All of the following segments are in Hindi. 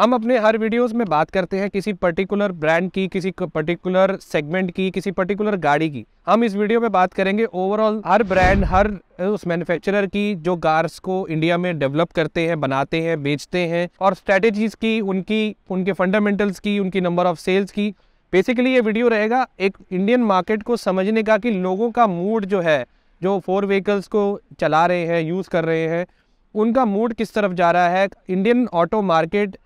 हम अपने हर वीडियोस में बात करते हैं किसी पर्टिकुलर ब्रांड की किसी पर्टिकुलर सेगमेंट की किसी पर्टिकुलर गाड़ी की हम इस वीडियो में बात करेंगे ओवरऑल हर ब्रांड हर उस मैन्युफैक्चरर की जो कार्स को इंडिया में डेवलप करते हैं बनाते हैं बेचते हैं और स्ट्रेटेजीज की उनकी उनके फंडामेंटल्स की उनकी नंबर ऑफ सेल्स की बेसिकली ये वीडियो रहेगा एक इंडियन मार्केट को समझने का कि लोगों का मूड जो है जो फोर व्हीकल्स को चला रहे हैं यूज़ कर रहे हैं उनका मूड किस तरफ जा रहा है इंडियन ऑटो मार्केट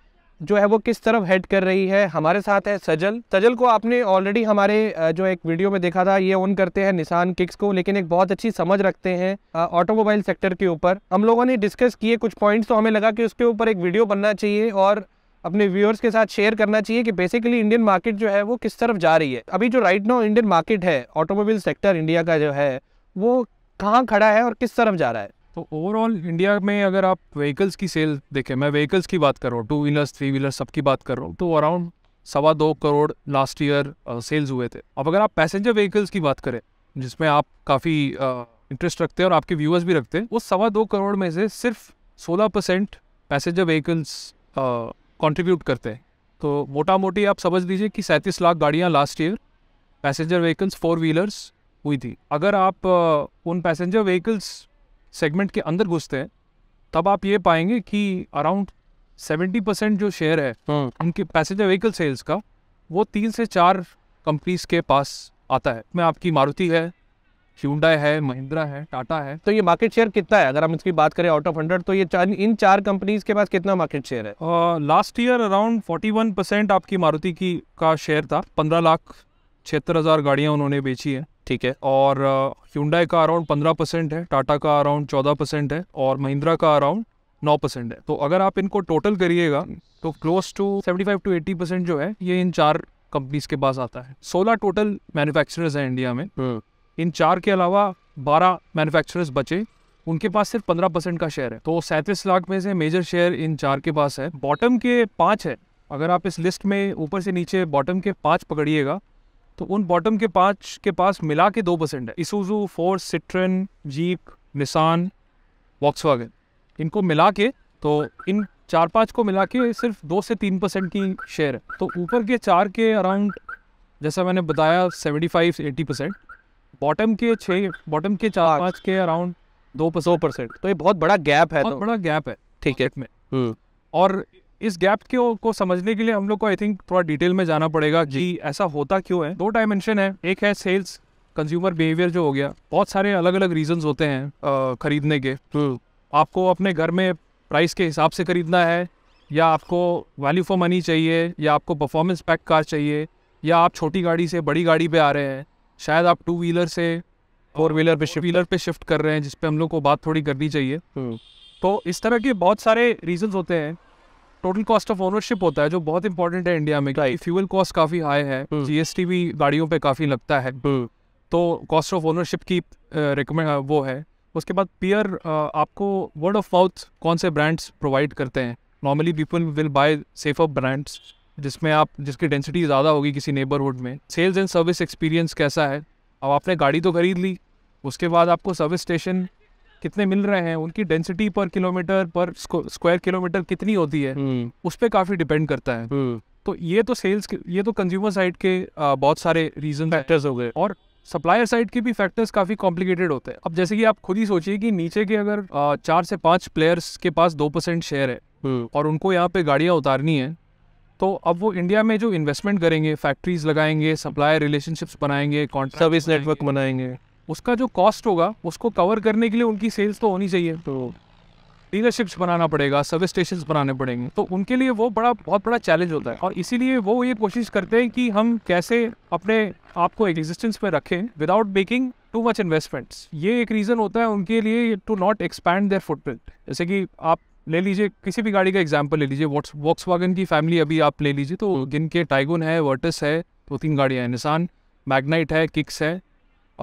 जो है वो किस तरफ हेड कर रही है हमारे साथ है सजल सजल को आपने ऑलरेडी हमारे जो एक वीडियो में देखा था ये ऑन करते हैं निशान किक्स को लेकिन एक बहुत अच्छी समझ रखते हैं ऑटोमोबाइल सेक्टर के ऊपर हम लोगों ने डिस्कस किए कुछ पॉइंट्स तो हमें लगा कि उसके ऊपर एक वीडियो बनना चाहिए और अपने व्यूअर्स के साथ शेयर करना चाहिए कि बेसिकली इंडियन मार्केट जो है वो किस तरफ जा रही है अभी जो राइट नाउ इंडियन मार्केट है ऑटोमोबाइल सेक्टर इंडिया का जो है वो कहाँ खड़ा है और किस तरफ जा रहा है तो ओवरऑल इंडिया में अगर आप व्हीकल्स की सेल देखें मैं व्हीकल्स की बात कर रहा हूँ टू व्हीलर्स थ्री व्हीलर्स सबकी बात कर रहा हूँ तो अराउंड सवा दो करोड़ लास्ट ईयर सेल्स हुए थे अब अगर आप पैसेंजर व्हीकल्स की बात करें जिसमें आप काफ़ी इंटरेस्ट uh, रखते हैं और आपके व्यूअर्स भी रखते हैं वो सवा दो करोड़ में से सिर्फ सोलह परसेंट पैसेंजर व्हीकल्स कॉन्ट्रीब्यूट करते हैं तो मोटा मोटी आप समझ लीजिए कि सैंतीस लाख गाड़ियाँ last year passenger vehicles four wheelers हुई थी अगर आप uh, उन पैसेंजर व्हीकल्स सेगमेंट के अंदर घुसते हैं तब आप ये पाएंगे कि अराउंड सेवेंटी परसेंट जो शेयर है हम्म। उनके पैसेंजर व्हीकल सेल्स का वो तीन से चार कंपनीज के पास आता है मैं आपकी मारुति है ह्यूडा है महिंद्रा है टाटा है तो ये मार्केट शेयर कितना है अगर हम इसकी बात करें आउट ऑफ हंड्रेड तो ये चार इन चार कंपनीज के पास कितना मार्केट शेयर है last year around forty one percent आपकी मारुति की का शेयर था पंद्रह लाख छिहत्तर हज़ार गाड़ियाँ उन्होंने बेची है ठीक है और ह्यूडाई का अराउंड पंद्रह परसेंट है टाटा का अराउंड चौदह परसेंट है और महिंद्रा का अराउंड नौ परसेंट है तो अगर आप इनको टोटल करिएगा तो close to seventy five to eighty percent जो है ये इन चार कंपनीज के पास आता है सोलह टोटल मैन्युफैक्चरर्स हैं इंडिया में हम्म। इन चार के अलावा बारह मैन्युफैक्चरर्स बचे उनके पास सिर्फ पंद्रह परसेंट का शेयर है तो सैंतीस लाख में से मेजर शेयर इन चार के पास है बॉटम के पाँच है अगर आप इस लिस्ट में ऊपर से नीचे बॉटम के पाँच पकड़िएगा तो उन बॉटम के पाँच के पास मिला के दो परसेंट है Isuzu four Citroen Jeep Nissan वॉक्स इनको मिला के तो इन चार पाँच को मिला के सिर्फ दो से तीन परसेंट की शेयर है तो ऊपर के चार के अराउंड जैसा मैंने बताया seventy five eighty percent bottom के छः बॉटम के चार पाँच के अराउंड दो परसेंट तो ये बहुत बड़ा गैप है बहुत तो। बड़ा गैप है ठीक है में हम्म। और इस गैप के को समझने के लिए हम लोग को आई थिंक थोड़ा डिटेल में जाना पड़ेगा कि ऐसा होता क्यों है दो डायमेंशन है एक है सेल्स कंज्यूमर बिहेवियर जो हो गया बहुत सारे अलग अलग रीजन होते हैं आ, खरीदने के हम्म। आपको अपने घर में प्राइस के हिसाब से खरीदना है या आपको वैल्यू फॉर मनी चाहिए या आपको परफॉर्मेंस पैक कार चाहिए या आप छोटी गाड़ी से बड़ी गाड़ी पे आ रहे हैं शायद आप टू व्हीलर से फोर व्हीलर पे व्हीलर पे शिफ्ट कर रहे हैं जिसपे हम लोग को बात थोड़ी करनी चाहिए हम्म। तो इस तरह के बहुत सारे रीजंस होते हैं टोटल कॉस्ट ऑफ ओनरशिप होता है जो बहुत इंपॉर्टेंट है इंडिया में फ्यूल कॉस्ट काफी हाई है जीएसटी hmm. भी गाड़ियों पे काफी लगता है hmm. तो कॉस्ट ऑफ ओनरशिप की रिकमेंड वो है उसके बाद पियर आपको वर्ड ऑफ माउथ कौन से ब्रांड्स प्रोवाइड करते हैं normally people will buy safer brands जिसमें आप जिसकी डेंसिटी ज़्यादा होगी किसी नेबरहुड में सेल्स एंड सर्विस एक्सपीरियंस कैसा है अब आपने गाड़ी तो खरीद ली उसके बाद आपको सर्विस स्टेशन कितने मिल रहे हैं उनकी डेंसिटी पर किलोमीटर पर स्क्वायर किलोमीटर कितनी होती है हम्म। उस पर काफ़ी डिपेंड करता है हम्म। तो ये तो सेल्स ये तो कंज्यूमर साइड के बहुत सारे रीजन फैक्टर्स हो गए और सप्लायर साइड के भी फैक्टर्स काफी कॉम्प्लिकेटेड होते हैं अब जैसे कि आप खुद ही सोचिए कि नीचे के अगर चार से पांच प्लेयर्स के पास दो परसेंट शेयर है हम्म। और उनको यहाँ पे गाड़ियाँ उतारनी है तो अब वो इंडिया में जो इन्वेस्टमेंट करेंगे फैक्ट्रीज लगाएंगे सप्लायर रिलेशनशिप्स बनाएंगे सर्विस नेटवर्क बनाएंगे उसका जो कॉस्ट होगा उसको कवर करने के लिए उनकी सेल्स तो होनी चाहिए तो डीलरशिप्स बनाना पड़ेगा सर्विस स्टेशन बनाने पड़ेंगे तो उनके लिए वो बड़ा बहुत बड़ा चैलेंज होता है और इसीलिए वो ये कोशिश करते हैं कि हम कैसे अपने आप को एग्जिस्टेंस में रखें without making too much investments ये एक रीज़न होता है उनके लिए to not expand their footprint जैसे कि आप ले लीजिए किसी भी गाड़ी का एग्जाम्पल ले लीजिए वॉक्स वागन की फैमिली अभी आप ले लीजिए तो जिनके टाइगोन है वर्टस है दो तो तीन गाड़ियाँ हैं निशान मैगनाइट है किक्स है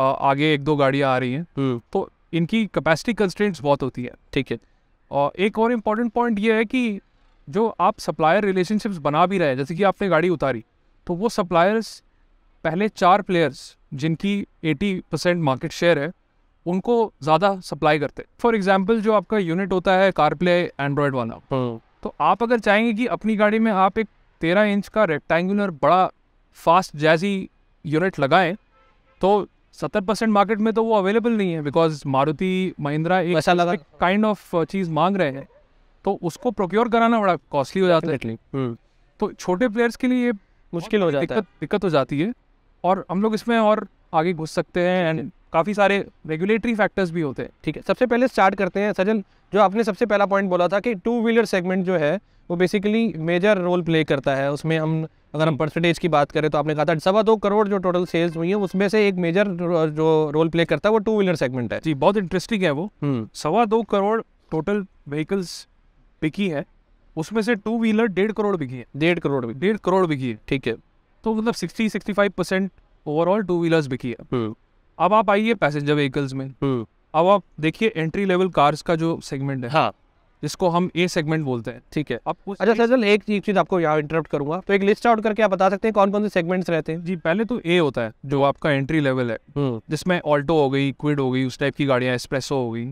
आगे एक दो गाड़ियाँ आ रही हैं हम्म। तो इनकी कैपेसिटी कंस्ट्रेंट्स बहुत होती है ठीक है और एक और इम्पॉर्टेंट पॉइंट ये है कि जो आप सप्लायर रिलेशनशिप्स बना भी रहे हैं जैसे कि आपने गाड़ी उतारी तो वो सप्लायर्स पहले चार प्लेयर्स जिनकी 80 परसेंट मार्केट शेयर है उनको ज़्यादा सप्लाई करते हैं फॉर एग्जाम्पल जो आपका यूनिट होता है कारप्ले एंड्रॉयड वाला हम्म। तो आप अगर चाहेंगे कि अपनी गाड़ी में आप एक तेरह इंच का रेक्टेंगुलर बड़ा फास्ट जैजी यूनिट लगाएं तो सत्तर परसेंट मार्केट में तो वो अवेलेबल नहीं है बिकॉज मारुति महिंद्रा एक काइंड ऑफ uh, चीज़ मांग रहे हैं तो उसको प्रोक्योर कराना बड़ा कॉस्टली हो जाता है हम्म। तो छोटे प्लेयर्स के लिए मुश्किल हो जाता है दिक्कत हो जाती है और हम लोग इसमें और आगे घुस सकते हैं एंड काफ़ी सारे रेगुलेटरी फैक्टर्स भी होते हैं ठीक है सबसे पहले स्टार्ट करते हैं सजन जो आपने सबसे पहला पॉइंट बोला था कि टू व्हीलर सेगमेंट जो है वो बेसिकली मेजर रोल प्ले करता है उसमें हम अगर हम परसेंटेज की बात करें तो आपने कहा था सवा दो करोड़ जो टोटल सेल्स हुई है उसमें से एक मेजर जो रोल प्ले करता है वो टू व्हीलर सेगमेंट है जी बहुत इंटरेस्टिंग है वो हम्म। सवा दो करोड़ टोटल व्हीकल्स बिकी है उसमें से टू व्हीलर डेढ़ करोड़ बिकी है डेढ़ करोड़ डेढ़ करोड़ बिकी है ठीक है तो मतलब sixty sixty five percent overall two wheelers बिकी है हम्म। अब आप आइए पैसेंजर व्हीकल्स में हम्म। अब आप देखिए एंट्री लेवल कार्स का जो सेगमेंट है हाँ जिसको हम ए सेगमेंट बोलते हैं ठीक है अब अच्छा सर अच्छा, सर एक चीज आपको यहाँ इंटरप्ट करूंगा तो एक लिस्ट आउट करके आप बता सकते हैं कौन कौन से सेगमेंट्स रहते हैं जी पहले तो ए होता है जो आपका एंट्री लेवल है हम्म। जिसमें ऑल्टो हो गई क्विड हो गई उस टाइप की गाड़ियाँ एक्सप्रेसो हो गई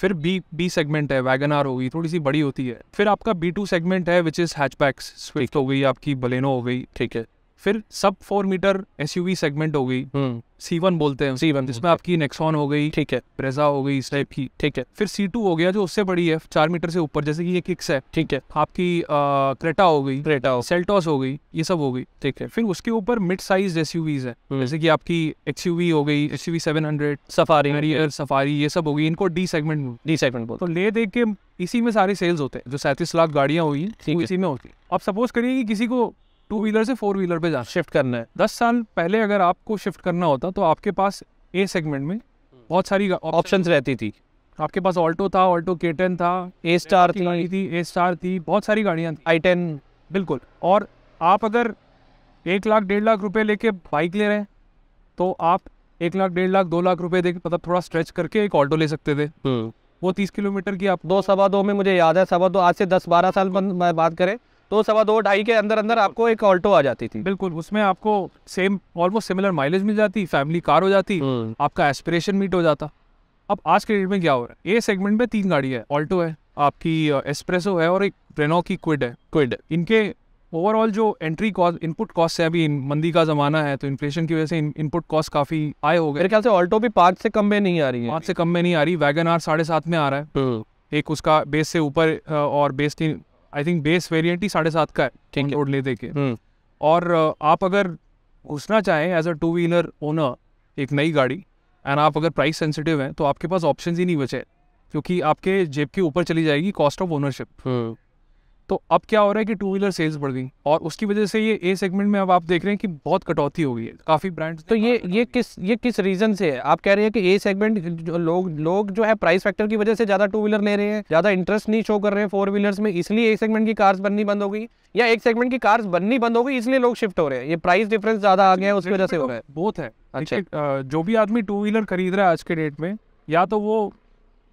फिर बी बी सेगमेंट है वैगन आर हो गई थोड़ी सी बड़ी होती है फिर आपका बी टू सेगमेंट है विच इज हैचबैक्स स्विफ्ट हो गई आपकी बलेनो हो गई ठीक है फिर सब फोर मीटर एस सेगमेंट हो गई सी हम्म। वन बोलते हैं सी वन जिसमें आपकी नेक्सॉन हो गई ठीक है प्रेजा हो गई इस टाइप की ठीक है फिर सी टू हो गया जो उससे बड़ी है चार मीटर से ऊपर जैसे कि ये किक्स है ठीक है आपकी क्रेटा हो गई क्रेटा हो सेल्टॉस हो गई ये सब हो गई ठीक है फिर उसके ऊपर मिड साइज एस है जैसे की आपकी एक्स हो गई S U seven hundred Safari Safari ये सब हो गई इनको डी सेगमेंट डी सेगमेंट तो ले देख के इसी में सारे सेल्स होते हैं जो सैंतीस लाख गाड़ियां हुई इसी में होती है अब सपोज करिए कि किसी को टू व्हीलर से फोर व्हीलर पे जा शिफ्ट करना है दस साल पहले अगर आपको शिफ्ट करना होता तो आपके पास ए सेगमेंट में हम्म। बहुत सारी ऑप्शन रहती थी आपके पास ऑल्टो था ऑल्टो के टेन था ए स्टार थी थी ए स्टार थी बहुत सारी गाड़ियाँ थी आई टेन बिल्कुल और आप अगर एक लाख डेढ़ लाख रुपए लेके बाइक ले रहे हैं तो आप एक लाख डेढ़ लाख दो लाख रुपए देके मतलब थोड़ा स्ट्रेच करके एक ऑल्टो ले सकते थे हम्म। वो तीस किलोमीटर की आप दो सवा दो में मुझे याद है सवा दो आज से दस बारह साल बाद बात करें तो सवा दो ढाई के अंदर अंदर आपको एक ऑल्टो आ जाती थी बिल्कुल उसमें आपको सेम ऑलमोस्ट सिमिलर माइलेज मिल जाती फैमिली कार हो जाती हम्म। आपका एस्पिरेशन मीट हो जाता अब आज के डेट में क्या हो रहा है ए सेगमेंट में तीन गाड़ी है ऑल्टो है आपकी एस्प्रेसो uh, है और एक रेनो की क्विड है क्विड इनके ओवरऑल जो एंट्री कॉस्ट इनपुट कॉस्ट है अभी इन मंदी का जमाना है तो इन्फ्लेशन की वजह से इनपुट कॉस्ट काफी आए हो गए मेरे ख्याल से ऑल्टो भी पांच से कम में नहीं आ रही है पांच से कम में नहीं आ रही वैगन आर साढ़े सात में आ रहा है हम्म। एक उसका बेस से ऊपर uh, और बेस तीन आई थिंक बेस वेरियंट ही साढ़े सात का है ठीक रोड लेते के हम्म। और आप अगर घुसना चाहें as a two wheeler owner एक नई गाड़ी एंड आप अगर प्राइस सेंसिटिव हैं तो आपके पास ऑप्शन ही नहीं बचे क्योंकि आपके जेब के ऊपर चली जाएगी कॉस्ट ऑफ ओनरशिप तो अब क्या हो रहा है कि टू व्हीलर सेल्स बढ़ गई और उसकी वजह से ये ए सेगमेंट में अब आप देख रहे हैं कि बहुत कटौती हो गई है काफ़ी ब्रांड्स तो ये ये किस ये किस रीज़न से है आप कह रहे हैं कि ए सेगमेंट लोग लोग जो है प्राइस फैक्टर की वजह से ज़्यादा टू व्हीलर ले रहे हैं ज़्यादा इंटरेस्ट नहीं शो कर रहे हैं फोर व्हीलर्स में इसलिए ए सेगमेंट की कार्स बननी बंद हो गई या एक सेगमेंट की कार्स बननी बंद हो गई इसलिए लोग शिफ्ट हो रहे हैं ये प्राइस डिफरेंस ज़्यादा आ गया है उसकी वजह से हो रहा है बहुत है अच्छा जो भी आदमी टू व्हीलर खरीद रहा है आज के डेट में या तो वो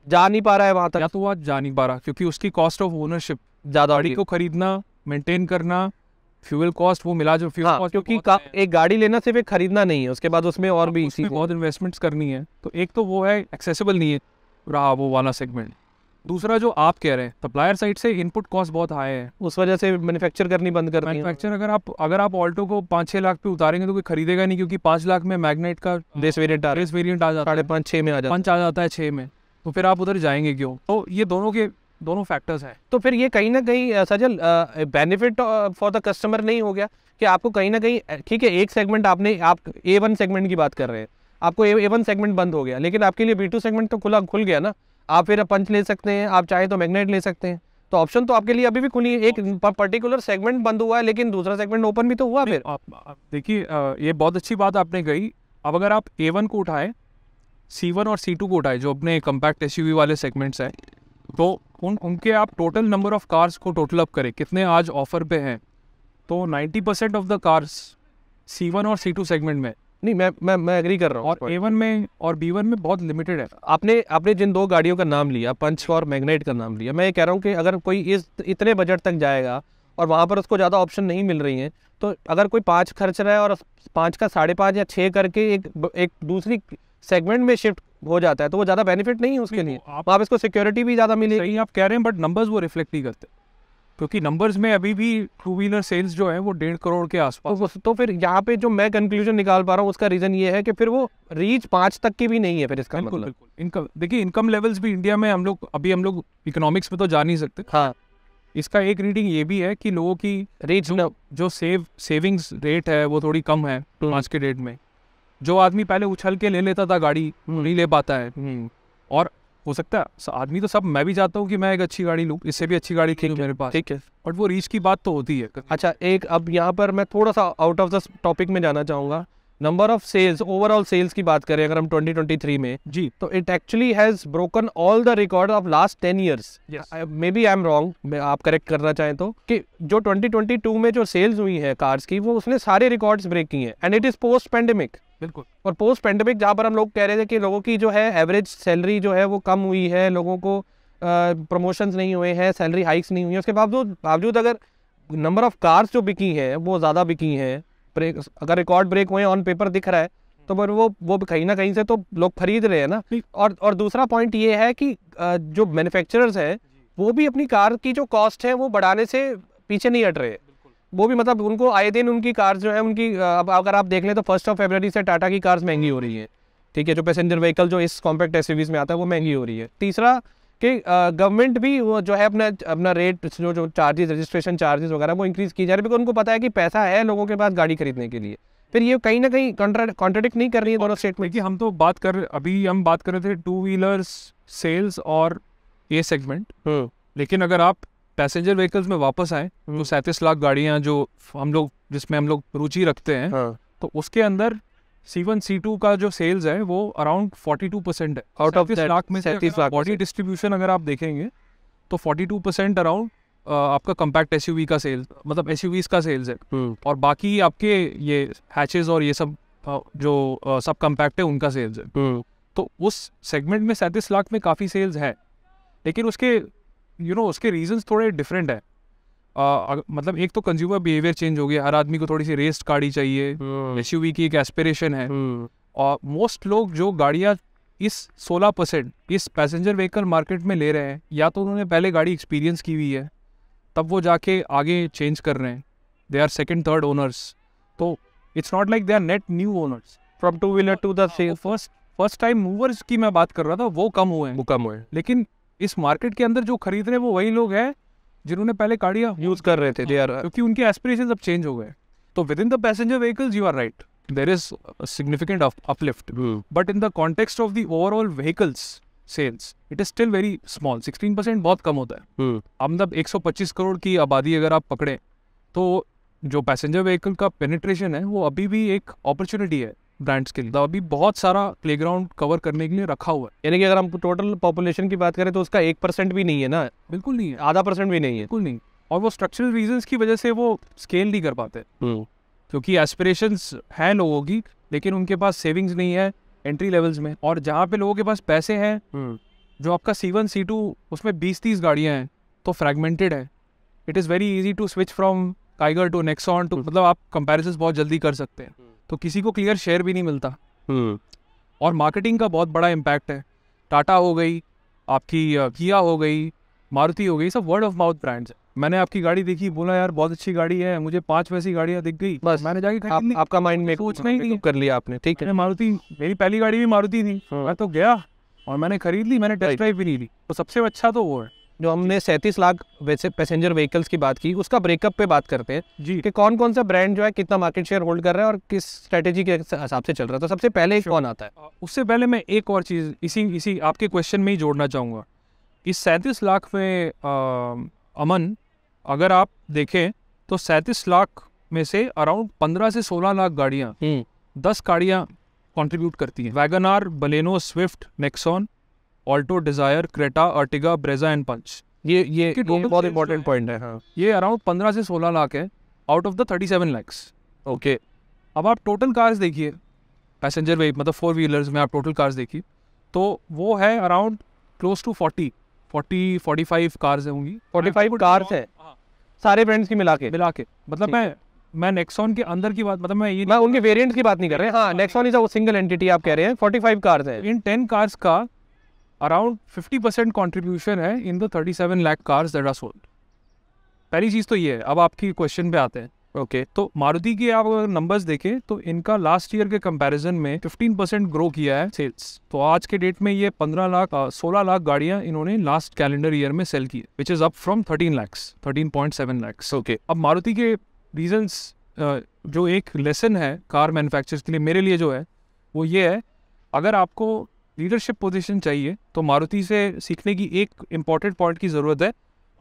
जा नहीं पा रहा है वहां तक या तो वो जा नहीं पा रहा क्योंकि उसकी कॉस्ट ऑफ ओनरशिप ज़्यादा गाड़ी को खरीदना मेंटेन करना फ्यूल कॉस्ट वो मिला जो फ्यूल हाँ, क्योंकि का, एक गाड़ी लेना सिर्फ एक खरीदना नहीं है उसके बाद उसमें और हाँ, भी उसमें बहुत इन्वेस्टमेंट्स करनी है तो एक तो वो है एक्सेसिबल नहीं है रहा वो वाला सेगमेंट दूसरा जो आप कह रहे हैं सप्लायर साइड से इनपुट कॉस्ट बहुत हाई है उस वजह से मैन्युफैक्चर करनी बंद कर मैन्युफैक्चर अगर आप अगर आप ऑल्टो को पाँच छः लाख पे उतारेंगे तो कोई खरीदेगा नहीं क्योंकि पाँच लाख में मैग्नेट का रेस वेरियंट रेस वेरियंट आ जाता है पाँच छः में आ जाता है पंच आ जाता है छः में तो फिर आप उधर जाएंगे क्यों तो ये दोनों के दोनों फैक्टर्स हैं तो फिर ये कहीं ना कहीं सजल बेनिफिट फॉर द कस्टमर नहीं हो गया कि आपको कहीं ना कहीं ठीक है एक सेगमेंट आपने आप ए वन सेगमेंट की बात कर रहे हैं आपको ए वन सेगमेंट बंद हो गया लेकिन आपके लिए बी टू सेगमेंट तो खुला खुल गया ना आप फिर पंच ले सकते हैं आप चाहे तो मैगनेट ले सकते हैं तो ऑप्शन तो आपके लिए अभी भी खुली है एक पर्टिकुलर सेगमेंट बंद हुआ है लेकिन दूसरा सेगमेंट ओपन भी तो हुआ फिर देखिए ये बहुत अच्छी बात आपने कही अब अगर आप ए वन को उठाएं सी वन और सी टू को उठाएं जो अपने कम्पैक्ट एस वाले सेगमेंट्स हैं तो उन उनके आप टोटल नंबर ऑफ़ कार्स को टोटल अप करें कितने आज ऑफर पे हैं तो 90 percent of the cars C one और सी टू सेगमेंट में नहीं मैं मैं मैं एग्री कर रहा हूँ और ए वन में और बी वन में बहुत लिमिटेड है आपने आपने जिन दो गाड़ियों का नाम लिया पंच और मैग्नेट का नाम लिया मैं ये कह रहा हूँ कि अगर कोई इस इतने बजट तक जाएगा और वहाँ पर उसको ज़्यादा ऑप्शन नहीं मिल रही हैं तो अगर कोई पाँच खर्च रहा है और पाँच का साढ़े पाँच या छः करके एक एक दूसरी सेगमेंट में शिफ्ट हो जाता है तो वो ज़्यादा बेनिफिट नहीं है उसके लिए तो आप, तो आप इसको सिक्योरिटी भी ज़्यादा मिली सही आप कह रहे हैं बट नंबर्स वो रिफ्लेक्ट नहीं करते क्योंकि नंबर्स में अभी भी टू व्हीलर सेल्स जो है वो डेढ़ करोड़ के आसपास तो, तो फिर यहाँ पे जो मैं कंक्लूजन निकाल पा रहा हूँ उसका रीज़न ये है कि फिर वो रीच पाँच तक की भी नहीं है फिर इसका बिल्कुल मतलब। बिल्कुल इनकम देखिए इनकम लेवल्स भी इंडिया में हम लोग अभी हम लोग इकोनॉमिक्स में तो जा नहीं सकते हाँ इसका एक रीडिंग ये भी है कि लोगों की रीच जो सेव सेविंग्स रेट है वो थोड़ी कम है हम्म। आज के डेट में जो आदमी पहले उछल के ले लेता था गाड़ी हम्म। नहीं ले पाता है हम्म। और हो सकता है आदमी तो सब मैं भी चाहता हूँ कि मैं एक अच्छी गाड़ी लूँ इससे भी अच्छी गाड़ी ठीक मेरे पास ठीक है बट वो रीच की बात तो होती है अच्छा एक अब यहाँ पर मैं थोड़ा सा आउट ऑफ द टॉपिक में जाना चाहूँगा number of sales overall sales की बात करें अगर हम 2023 में जी तो it actually has broken all the record of last ten years maybe I am wrong आप करेक्ट करना चाहें तो कि जो 2022 में जो सेल्स हुई है कार्स की वो उसने सारे रिकॉर्ड्स ब्रेक किए हैं and it is post pandemic बिल्कुल और पोस्ट पेंडेमिक जहाँ पर हम लोग कह रहे थे कि लोगों की जो है एवरेज सैलरी जो है वो कम हुई है लोगों को प्रमोशंस नहीं हुए हैं सैलरी हाइक्स नहीं हुई है उसके बावजूद बावजूद अगर नंबर ऑफ कार्स जो बिकी हैं वो ज़्यादा बिकी हैं ब्रेक अगर रिकॉर्ड ब्रेक हुए ऑन पेपर दिख रहा है तो पर वो वो कहीं ना कहीं से तो लोग खरीद रहे हैं ना और और दूसरा पॉइंट ये है कि जो मैन्युफैक्चरर्स हैं वो भी अपनी कार की जो कॉस्ट है वो बढ़ाने से पीछे नहीं हट रहे वो भी मतलब उनको आए दिन उनकी कार्स जो है उनकी अब अगर आप देख लें तो फर्स्ट ऑफ फेबररी से टाटा की कार्स महंगी हो रही है ठीक है जो पैसेंजर व्हीकल जो इस कॉम्पैक्ट एस में आता है वो महंगी हो रही है तीसरा कि गवर्नमेंट भी वो जो है अपना अपना रेट जो जो चार्जेस रजिस्ट्रेशन चार्जेस वगैरह वो इंक्रीज़ की जा रही है बिकॉज उनको पता है कि पैसा है लोगों के पास गाड़ी खरीदने के लिए फिर ये कहीं ना कहीं कॉन्ट्रडिक्ट नहीं कर रही है दोनों स्टेट में कि हम तो बात कर अभी हम बात कर रहे थे टू व्हीलर्स सेल्स और ये सेगमेंट हम्म। लेकिन अगर आप पैसेंजर व्हीकल्स में वापस आए वो तो हम्म। सैंतीस लाख गाड़ियाँ जो हम लोग जिसमें हम लोग रुचि रखते हैं हाँ. तो उसके अंदर सी वन सी टू का जो सेल्स है वो around forty two percent out out ऑफ लाख में सैंतीस लाख बॉडी डिस्ट्रीब्यूशन अगर आप देखेंगे तो फोर्टी टू परसेंट अराउंड आपका कम्पैक्ट एस का सेल मतलब एस का सेल्स है हम्म। और बाकी आपके ये हैचेज और ये सब जो सब कम्पैक्ट है उनका सेल्स है हम्म। तो उस सेगमेंट में सैंतीस लाख में काफ़ी सेल्स है लेकिन उसके यू you नो know, उसके रीजंस थोड़े डिफरेंट हैं मतलब एक तो कंज्यूमर बिहेवियर चेंज हो गया हर आदमी को थोड़ी सी रेस्ट गाड़ी चाहिए एस हम्म। hmm. की एक एस्पिरेशन है hmm. और मोस्ट लोग जो गाड़ियाँ इस सोलह परसेंट इस पैसेंजर व्हीकल मार्केट में ले रहे हैं या तो उन्होंने पहले गाड़ी एक्सपीरियंस की हुई है तब वो जाके आगे चेंज कर रहे हैं they are second third owners तो it's not like they are net new owners from two wheeler to the first first time movers की मैं बात कर रहा था वो कम हुए हैं वो कम हुए लेकिन इस मार्केट के अंदर जो खरीद रहे हैं वो वही लोग हैं जिन्होंने पहले गाड़ियाँ यूज़ कर रहे थे दे हाँ, आर क्योंकि उनके एस्पिरेशन अब चेंज हो गए तो within the passenger vehicles you are right there is significant uplift but in the context of the overall vehicles sales it is still very small sixteen percent बहुत कम होता है hmm. अब मतलब एक सौ पच्चीस करोड़ की आबादी अगर आप पकड़ें तो जो पैसेंजर व्हीकल का पेनिट्रेशन है वो अभी भी एक अपॉर्चुनिटी है ब्रांड्स के लिए तो अभी बहुत सारा प्ले कवर करने के लिए रखा हुआ है यानी कि अगर हम टोटल पॉपुलेशन की बात करें तो उसका एक परसेंट भी नहीं है ना बिल्कुल नहीं है आधा परसेंट भी नहीं है बिल्कुल नहीं और वो स्ट्रक्चरल रीजन की वजह से वो स्केल नहीं कर पाते हम्म। क्योंकि एस्पिरेशन है लोगों की लेकिन उनके पास सेविंग्स नहीं है एंट्री लेवल्स में और जहाँ पे लोगों के पास पैसे हैं हम्म। जो आपका सी वन सी टू उसमें बीस तीस गाड़ियाँ हैं तो फ्रेगमेंटेड है it is very easy to switch from Tigor to Nexon to मतलब आप कंपेरिजन बहुत जल्दी कर सकते हैं हम्म। तो किसी को क्लियर शेयर भी नहीं मिलता हम्म। और मार्केटिंग का बहुत बड़ा इम्पैक्ट है टाटा हो गई आपकी किया हो गई मारुति हो गई सब वर्ड ऑफ माउथ ब्रांड्स है मैंने आपकी गाड़ी देखी बोला यार बहुत अच्छी गाड़ी है मुझे पांच वैसी गाड़ियां दिख गई बस मैंने जाके आप, आपका माइंड में सोचना नहीं कर लिया आपने ठीक है मारुति मेरी पहली गाड़ी भी मारुति थी हाँ। मैं तो गया और मैंने खरीद ली मैंने टेस्ट ड्राइव भी नहीं ली तो सबसे अच्छा तो वो है जो हमने सैंतीस लाख वैसे पैसेंजर व्हीकल्स की बात की उसका ब्रेकअप पे बात करते हैं जी कि कौन कौन सा ब्रांड जो है कितना मार्केट शेयर होल्ड कर रहा है और किस स्ट्रेटेजी के हिसाब से चल रहा है तो सबसे पहले कौन आता है उससे पहले मैं एक और चीज़ इसी इसी आपके क्वेश्चन में ही जोड़ना चाहूँगा इस सैंतीस लाख में आ, अमन अगर आप देखें तो सैंतीस लाख में से अराउंड पंद्रह से सोलह लाख गाड़ियाँ हम्म। दस गाड़ियाँ कॉन्ट्रीब्यूट करती हैं Wagon R Baleno Swift Nexon Alto Dzire Creta Ertiga Brezza and Punch ये ये बहुत इंपॉर्टेंट पॉइंट है हाँ। ये अराउंड पंद्रह से सोलह लाख है out of the thirty seven lakhs okay अब आप टोटल कार्स देखिए पैसेंजर वे मतलब फोर व्हीलर्स में आप टोटल कार्स देखिए तो वो है around close to forty forty forty five cars होंगी फोर्टी फाइव कार्स है हाँ। सारे ब्रांड्स की मिला के मिला के मतलब मैं मैं नेक्सॉन के अंदर की बात मतलब मैं ये मैं उनके वेरिएंट्स की बात नहीं कर रहे हैं हाँ Nexon is a single entity आप कह रहे हैं फोर्टी फाइव कार्स है इन टेन कार्स का अराउंड 50 परसेंट कॉन्ट्रीब्यूशन है in the 37 lakh cars that are sold पहली चीज़ तो ये है अब आपकी क्वेश्चन पे आते हैं ओके okay. तो मारुति के आप अगर नंबर्स देखें तो इनका लास्ट ईयर के कंपैरिजन में 15 परसेंट ग्रो किया है सेल्स तो आज के डेट में ये 15 लाख 16 लाख गाड़ियां इन्होंने लास्ट कैलेंडर ईयर में सेल की which is up from 13 lakhs 13.7 lakhs okay अब मारुति के रीजंस जो एक लेसन है कार मैन्युफैक्चर के लिए मेरे लिए जो है वो ये है अगर आपको लीडरशिप पोजीशन चाहिए तो मारुति से सीखने की एक इम्पॉर्टेंट पॉइंट की ज़रूरत है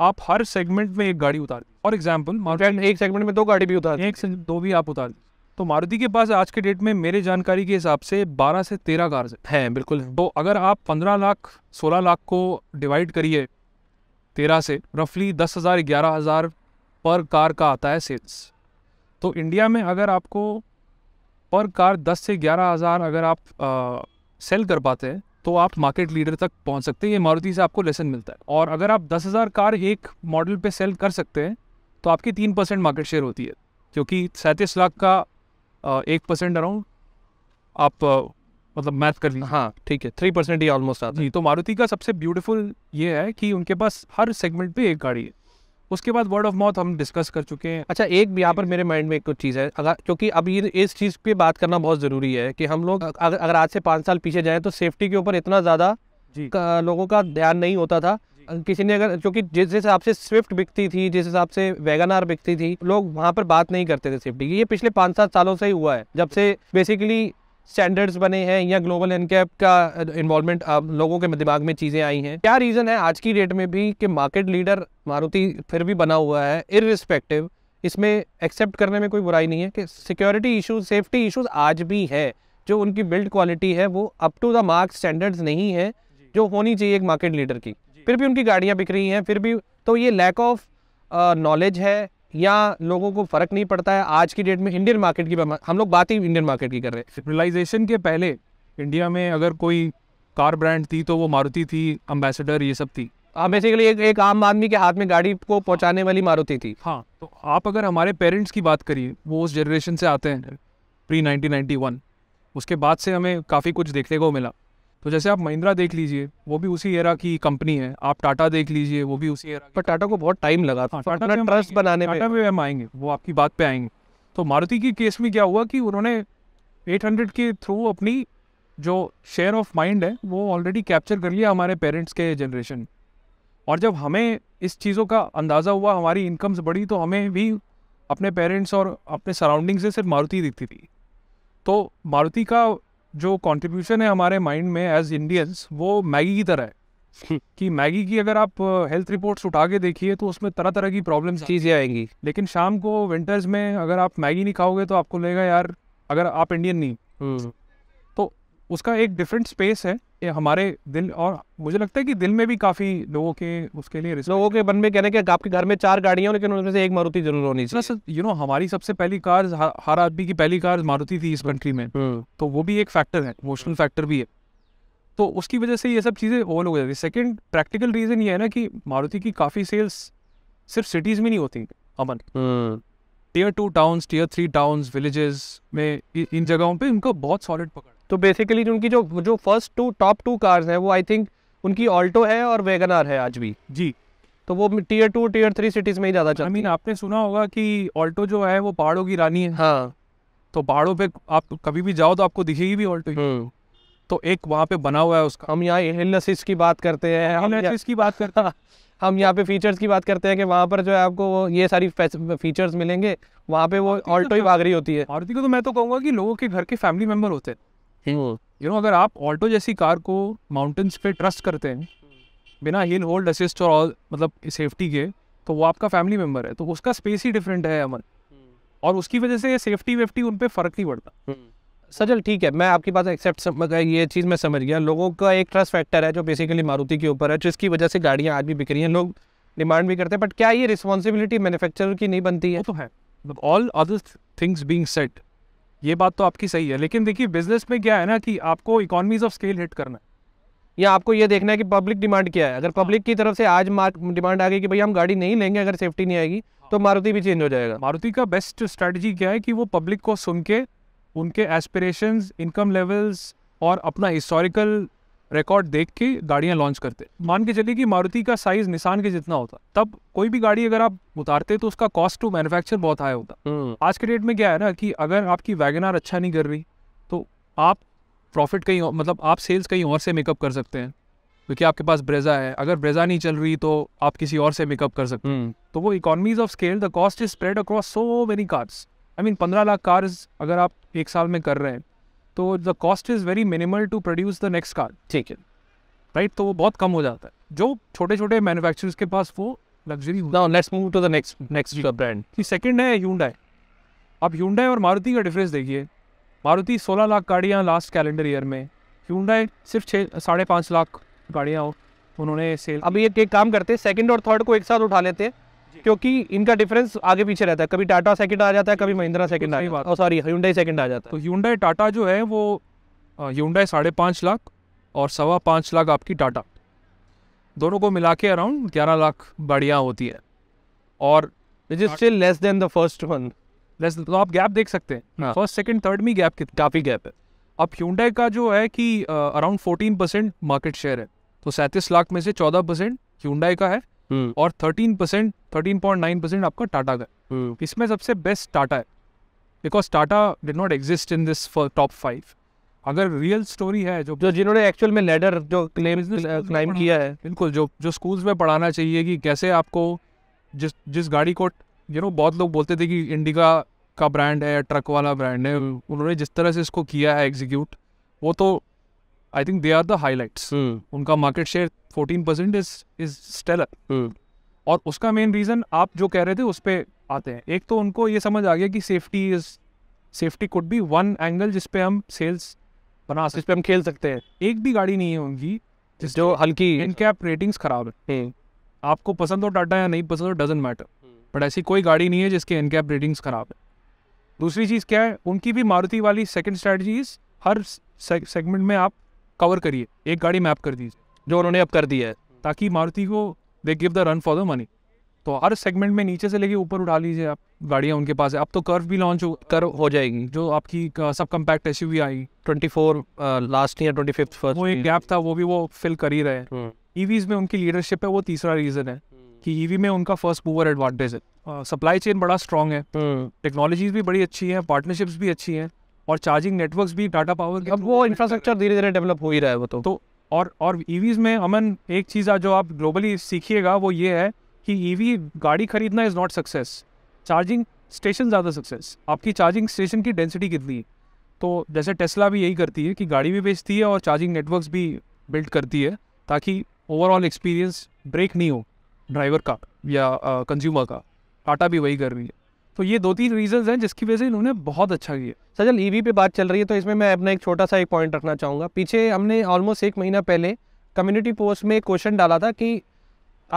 आप हर सेगमेंट में एक गाड़ी उतार फॉर एग्जाम्पल मारुति एक सेगमेंट में दो गाड़ी भी उतार एक दो भी आप उतार तो मारुति के पास आज के डेट में मेरे जानकारी के हिसाब से 12 से 13 कार्स हैं बिल्कुल तो अगर आप 15 लाख 16 लाख को डिवाइड करिए 13 से रफली दस हज़ार ग्यारह हज़ार पर कार का आता है सेल्स तो इंडिया में अगर आपको पर कार 10 से ग्यारह हज़ार अगर आप सेल कर पाते हैं तो आप मार्केट लीडर तक पहुंच सकते हैं ये मारुति से आपको लेसन मिलता है और अगर आप दस हज़ार कार एक मॉडल पे सेल कर सकते हैं तो आपकी तीन परसेंट मार्केट शेयर होती है क्योंकि सैंतीस लाख का एक परसेंट अराउंड आप मतलब मैथ कर लीजिए हाँ ठीक है थ्री परसेंट ही ऑलमोस्ट आता है तो मारुति का सबसे ब्यूटीफुल ये है कि उनके पास हर सेगमेंट पे एक गाड़ी है उसके बाद वर्ड ऑफ माउथ हम डिस्कस कर चुके हैं अच्छा एक भी यहाँ पर मेरे माइंड में एक कुछ चीज़ है अगर क्योंकि अब ये इस चीज़ पे बात करना बहुत ज़रूरी है कि हम लोग अगर अगर आज से पाँच साल पीछे जाएँ तो सेफ्टी के ऊपर इतना ज़्यादा लोगों का ध्यान नहीं होता था किसी ने अगर क्योंकि जिस हिसाब से स्विफ्ट बिकती थी जिस हिसाब से वैगनार बिकती थी लोग वहाँ पर बात नहीं करते थे सेफ्टी की ये पिछले पाँच सात सालों से ही हुआ है जब से बेसिकली स्टैंडर्ड्स बने हैं या ग्लोबल एनकैप का इन्वॉल्वमेंट लोगों के दिमाग में चीज़ें आई हैं क्या रीज़न है आज की डेट में भी कि मार्केट लीडर मारुति फिर भी बना हुआ है इरिस्पेक्टिव इसमें एक्सेप्ट करने में कोई बुराई नहीं है कि सिक्योरिटी इशूज़ सेफ्टी इशूज़ आज भी है जो उनकी बिल्ड क्वालिटी है वो up to the mark standards नहीं है जो होनी चाहिए एक मार्केट लीडर की फिर भी उनकी गाड़ियाँ बिक रही हैं फिर भी तो ये लैक ऑफ नॉलेज है या लोगों को फ़र्क नहीं पड़ता है आज की डेट में इंडियन मार्केट की हम लोग बात ही इंडियन मार्केट की कर रहे हैं सिविलाइजेशन के पहले इंडिया में अगर कोई कार ब्रांड थी तो वो मारुति थी अम्बेसडर ये सब थी हाँ बेसिकली एक एक आम आदमी के हाथ में गाड़ी को पहुंचाने वाली मारुति थी हाँ तो आप अगर हमारे पेरेंट्स की बात करिए वो उस जनरेशन से आते हैं प्री नाइनटीन उसके बाद से हमें काफ़ी कुछ देखने को मिला तो जैसे आप महिंद्रा देख लीजिए वो भी उसी एरा की कंपनी है आप टाटा देख लीजिए वो भी उसी एरा पर टाटा को बहुत टाइम लगा था टाटा हाँ, तो ट्रस्ट बनाने टाटा में हम आएंगे वो आपकी बात पे आएंगे तो मारुति के केस में क्या हुआ कि उन्होंने 800 के थ्रू अपनी जो शेयर ऑफ माइंड है वो ऑलरेडी कैप्चर कर लिया हमारे पेरेंट्स के जनरेशन और जब हमें इस चीज़ों का अंदाज़ा हुआ हमारी इनकम्स बढ़ी तो हमें भी अपने पेरेंट्स और अपने सराउंडिंग से सिर्फ मारुति दिखती थी तो मारुति का जो कंट्रीब्यूशन है हमारे माइंड में एज इंडियंस वो मैगी की तरह है हम्म। कि मैगी की अगर आप हेल्थ uh, रिपोर्ट्स उठा के देखिए तो उसमें तरह तरह की प्रॉब्लम्स चीज़ें आएंगी लेकिन शाम को विंटर्स में अगर आप मैगी नहीं खाओगे तो आपको लगेगा यार अगर आप इंडियन नहीं उसका एक डिफरेंट स्पेस है ये हमारे दिल और मुझे लगता है कि दिल में भी काफ़ी लोगों के उसके लिए लोगों के मन में कहने के आपके घर में चार गाड़ियाँ लेकिन उनमें से एक मारुति जरूर होनी चाहिए यू नो हमारी सबसे पहली कार हर आदमी की पहली कार मारुति थी इस कंट्री में हम्म। तो वो भी एक फैक्टर है इमोशनल फैक्टर भी है तो उसकी वजह से ये सब चीज़ें ओवल हो जाती है सेकेंड प्रैक्टिकल रीज़न ये है ना कि मारुति की काफ़ी सेल्स सिर्फ सिटीज़ में नहीं होती अमन tier two towns tier three towns villages में इन जगहों पे इनका बहुत सॉलिड पकड़ तो बेसिकली उनकी जो जो first two top two cars हैं वो आई थिंक उनकी ऑल्टो है और वेगनार है आज भी जी तो वो tier two tier three cities में ही ज़्यादा चलती I आपने सुना होगा कि ऑल्टो जो है वो पहाड़ों की रानी है हाँ तो पहाड़ों पे आप कभी भी जाओ तो आपको दिखेगी भी ऑल्टो हम्म। तो एक वहाँ पे बना हुआ है उसका हम यहाँ हिल की बात करते हैं हम की बात करते हैं हम यहाँ पे फीचर्स की बात करते हैं कि वहाँ पर जो है आपको ये सारी फीचर्स मिलेंगे वहाँ पे वो ऑल्टो तो ही भाग रही होती है मारुति को तो मैं तो कहूँगा कि लोगों के घर के फैमिली मेम्बर होते हैं यू नो अगर आप ऑल्टो जैसी कार को माउंटेन्स पे ट्रस्ट करते हैं बिना हिल होल्ड असिस्ट और ऑल मतलब सेफ्टी के तो वो आपका फैमिली मेम्बर है तो उसका स्पेस ही डिफरेंट है अमन हम्म। और उसकी वजह से सेफ्टी वेफ्टी उन पर फ़र्क नहीं पड़ता हम्म। सजल ठीक है मैं आपकी बात एक्सेप्ट ये चीज़ मैं समझ गया लोगों का एक ट्रस्ट फैक्टर है जो बेसिकली मारुति के ऊपर है जिसकी वजह से गाड़ियाँ आज भी बिक रही हैं लोग डिमांड भी करते हैं बट क्या ये रिस्पॉन्सिबिलिटी मैन्युफैक्चरर की नहीं बनती है तो है all other things being set ये बात तो आपकी सही है लेकिन देखिए बिजनेस में क्या है ना कि आपको इकोनॉमीज ऑफ स्केल हिट करना है या आपको ये देखना है कि पब्लिक डिमांड क्या है अगर पब्लिक हाँ। की तरफ से आज डिमांड आ गई कि भाई हम गाड़ी नहीं लेंगे अगर सेफ्टी नहीं आएगी हाँ। तो मारुति भी चेंज हो जाएगा मारुति का बेस्ट स्ट्रेटजी क्या है कि वो पब्लिक को सुन के उनके एस्पिरेशंस इनकम लेवल्स और अपना हिस्टोरिकल रिकॉर्ड देख के गाड़ियाँ लॉन्च करते मान के चलिए कि मारुति का साइज निशान के जितना होता तब कोई भी गाड़ी अगर आप उतारते तो उसका कॉस्ट टू मैन्युफैक्चर बहुत हाई होता हम्म। आज के डेट में क्या है ना कि अगर आपकी वैगनार अच्छा नहीं कर रही तो आप प्रॉफिट कहीं मतलब आप सेल्स कहीं और से मेकअप कर सकते हैं क्योंकि आपके पास ब्रेजा है अगर ब्रेजा नहीं चल रही तो आप किसी और से मेकअप कर सकते हैं हम्म। तो वो economies of scale the cost is spread across so many cars I mean पंद्रह लाख कार्स अगर आप एक साल में कर रहे हैं तो the cost is very minimal to produce the next car ठीक है राइट तो वो बहुत कम हो जाता है जो छोटे छोटे मैन्युफैक्चरर्स के पास वो luxury let's move to the next next brand second है uh, ह्यूंडाई अब ह्यूंडाई और मारुति का डिफरेंस देखिए मारुति सोलह लाख गाड़ियाँ लास्ट कैलेंडर ईयर में ह्यूंडाई सिर्फ छः साढ़े पाँच लाख गाड़ियाँ उन्होंने सेल अब ये एक काम करते हैं सेकंड और थर्ड को एक साथ उठा लेते हैं क्योंकि इनका डिफरेंस आगे पीछे रहता है कभी टाटा सेकंड आ जाता है कभी महिंद्रा सेकंड आ जाता है सॉरी ह्यूंडई सेकंड आ जाता है तो ह्यूंडई टाटा जो है वो ह्यूंडई साढ़े पाँच लाख और सवा पाँच लाख आपकी टाटा दोनों को मिला के अराउंड ग्यारह लाख बढ़िया होती है और which is still less than the first one less तो आप गैप देख सकते हैं फर्स्ट सेकंड थर्ड में गैप काफ़ी गैप है अब ह्यूंडई का जो है कि around fourteen percent market share है तो सैंतीस लाख में से चौदह परसेंट ह्यूंडई का है हम्म। और thirteen percent thirteen point nine percent आपका टाटा का हम्म। इसमें सबसे बेस्ट टाटा है because Tata did not exist in this top five अगर रियल स्टोरी है जो जो जिन्होंने एक्चुअल में लेडर जो क्लेम क्लाइम किया है बिल्कुल जो जो स्कूल्स में पढ़ाना चाहिए कि कैसे आपको जिस जिस गाड़ी को यू नो बहुत लोग बोलते थे कि इंडिका का ब्रांड है ट्रक वाला ब्रांड है हम्म। उन्होंने जिस तरह से इसको किया है एग्जीक्यूट वो तो I think they are the highlights उनका market share fourteen percent is is stellar और उसका मेन रीज़न आप जो कह रहे थे उस पर आते हैं एक तो उनको ये समझ आ गया कि सेफ्टी इज सेफ्टी कुड भी वन एंगल जिसपे हम सेल्स बना सकते जिस पे हम खेल सकते हैं एक भी गाड़ी नहीं है उनकी जो हल्की इनके आप रेटिंग्स खराब है हम्म। आपको पसंद हो टाटा या नहीं पसंद हो डजेंट मैटर बट ऐसी कोई गाड़ी नहीं है जिसके इनके आप रेटिंग्स खराब है दूसरी चीज़ क्या है उनकी भी मारुति वाली सेकेंड स्ट्रैटेजी हर सेगमेंट में आप कवर करिए एक गाड़ी मैप कर दीजिए जो उन्होंने अब कर दिया है ताकि मारुति को they give the run for the money तो हर सेगमेंट में नीचे से लेके ऊपर उठा लीजिए आप गाड़ियाँ उनके पास है अब तो कर्व भी लॉन्च कर हो जाएगी जो आपकी सब कम्पैक्ट ऐसी भी I twenty four last year twenty fifth first वो एक गैप था वो भी वो फिल कर ही रहे हैं ईवीज हम्म। e में उनकी लीडरशिप है वो तीसरा रीज़न है हम्म। कि ईवी e में उनका फर्स्ट मूवर एडवांटेज है सप्लाई चेन बड़ा स्ट्रॉन्ग है टेक्नोलॉजीज हम्म। भी बड़ी अच्छी हैं पार्टनरशिप्स भी अच्छी हैं और चार्जिंग नेटवर्क्स भी टाटा पावर अब वो इंफ्रास्ट्रक्चर धीरे धीरे डेवलप हो ही रहा है वो तो, तो और और ईवीज e में अमन एक चीज़ जो आप ग्लोबली सीखिएगा वो ये है कि ईवी e गाड़ी खरीदना is not success charging station ज़्यादा सक्सेस आपकी चार्जिंग स्टेशन की डेंसिटी कितनी है तो जैसे टेस्ला भी यही करती है कि गाड़ी भी बेचती है और चार्जिंग नेटवर्क्स भी बिल्ड करती है ताकि ओवरऑल एक्सपीरियंस ब्रेक नहीं हो ड्राइवर का या कंज्यूमर का टाटा भी वही कर रही है तो ये दो तीन रीजन हैं जिसकी वजह से इन्होंने बहुत अच्छा किया सजल ई e पे बात चल रही है तो इसमें मैं अपना एक छोटा सा एक पॉइंट रखना चाहूँगा पीछे हमने ऑलमोस्ट एक महीना पहले कम्युनिटी पोस्ट में एक क्वेश्चन डाला था कि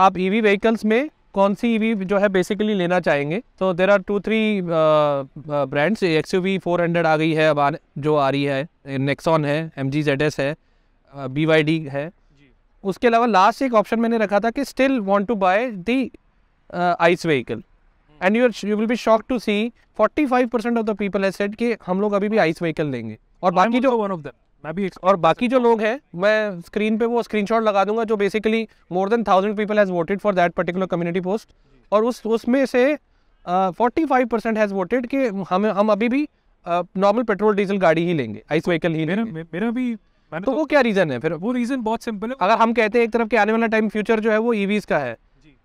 आप वी e व्हीकल्स में कौन सी वी e जो है बेसिकली लेना चाहेंगे तो there are two three brands X U V four hundred आ गई है अब आ, जो आ रही है नेक्सॉन है M uh, G Z S है बी वाई डी है उसके अलावा लास्ट एक ऑप्शन मैंने रखा था कि still want to buy the ICE vehicle and your you will be shock to see 45% of the people है सेड कि हम लोग अभी भी आइस व्हीकल लेंगे और बाकी जो वन ऑफ द मैं भी और बाकी जो लोग हैं मैं स्क्रीन पे वो स्क्रीनशॉट लगा दूंगा जो basically more than thousand people has voted for that particular community post और उस उसमें से forty five percent has voted कि हम हम अभी भी नॉर्मल पेट्रोल डीजल गाड़ी ही लेंगे आइस व्हीकल ही मेरा, लेंगे मेरा भी तो, तो वो क्या रीज़न है फिर वो रीज़न बहुत सिंपल है अगर हम कहते हैं एक तरफ के आने वाला टाइम फ्यूचर जो है वो ईवीज़ e का है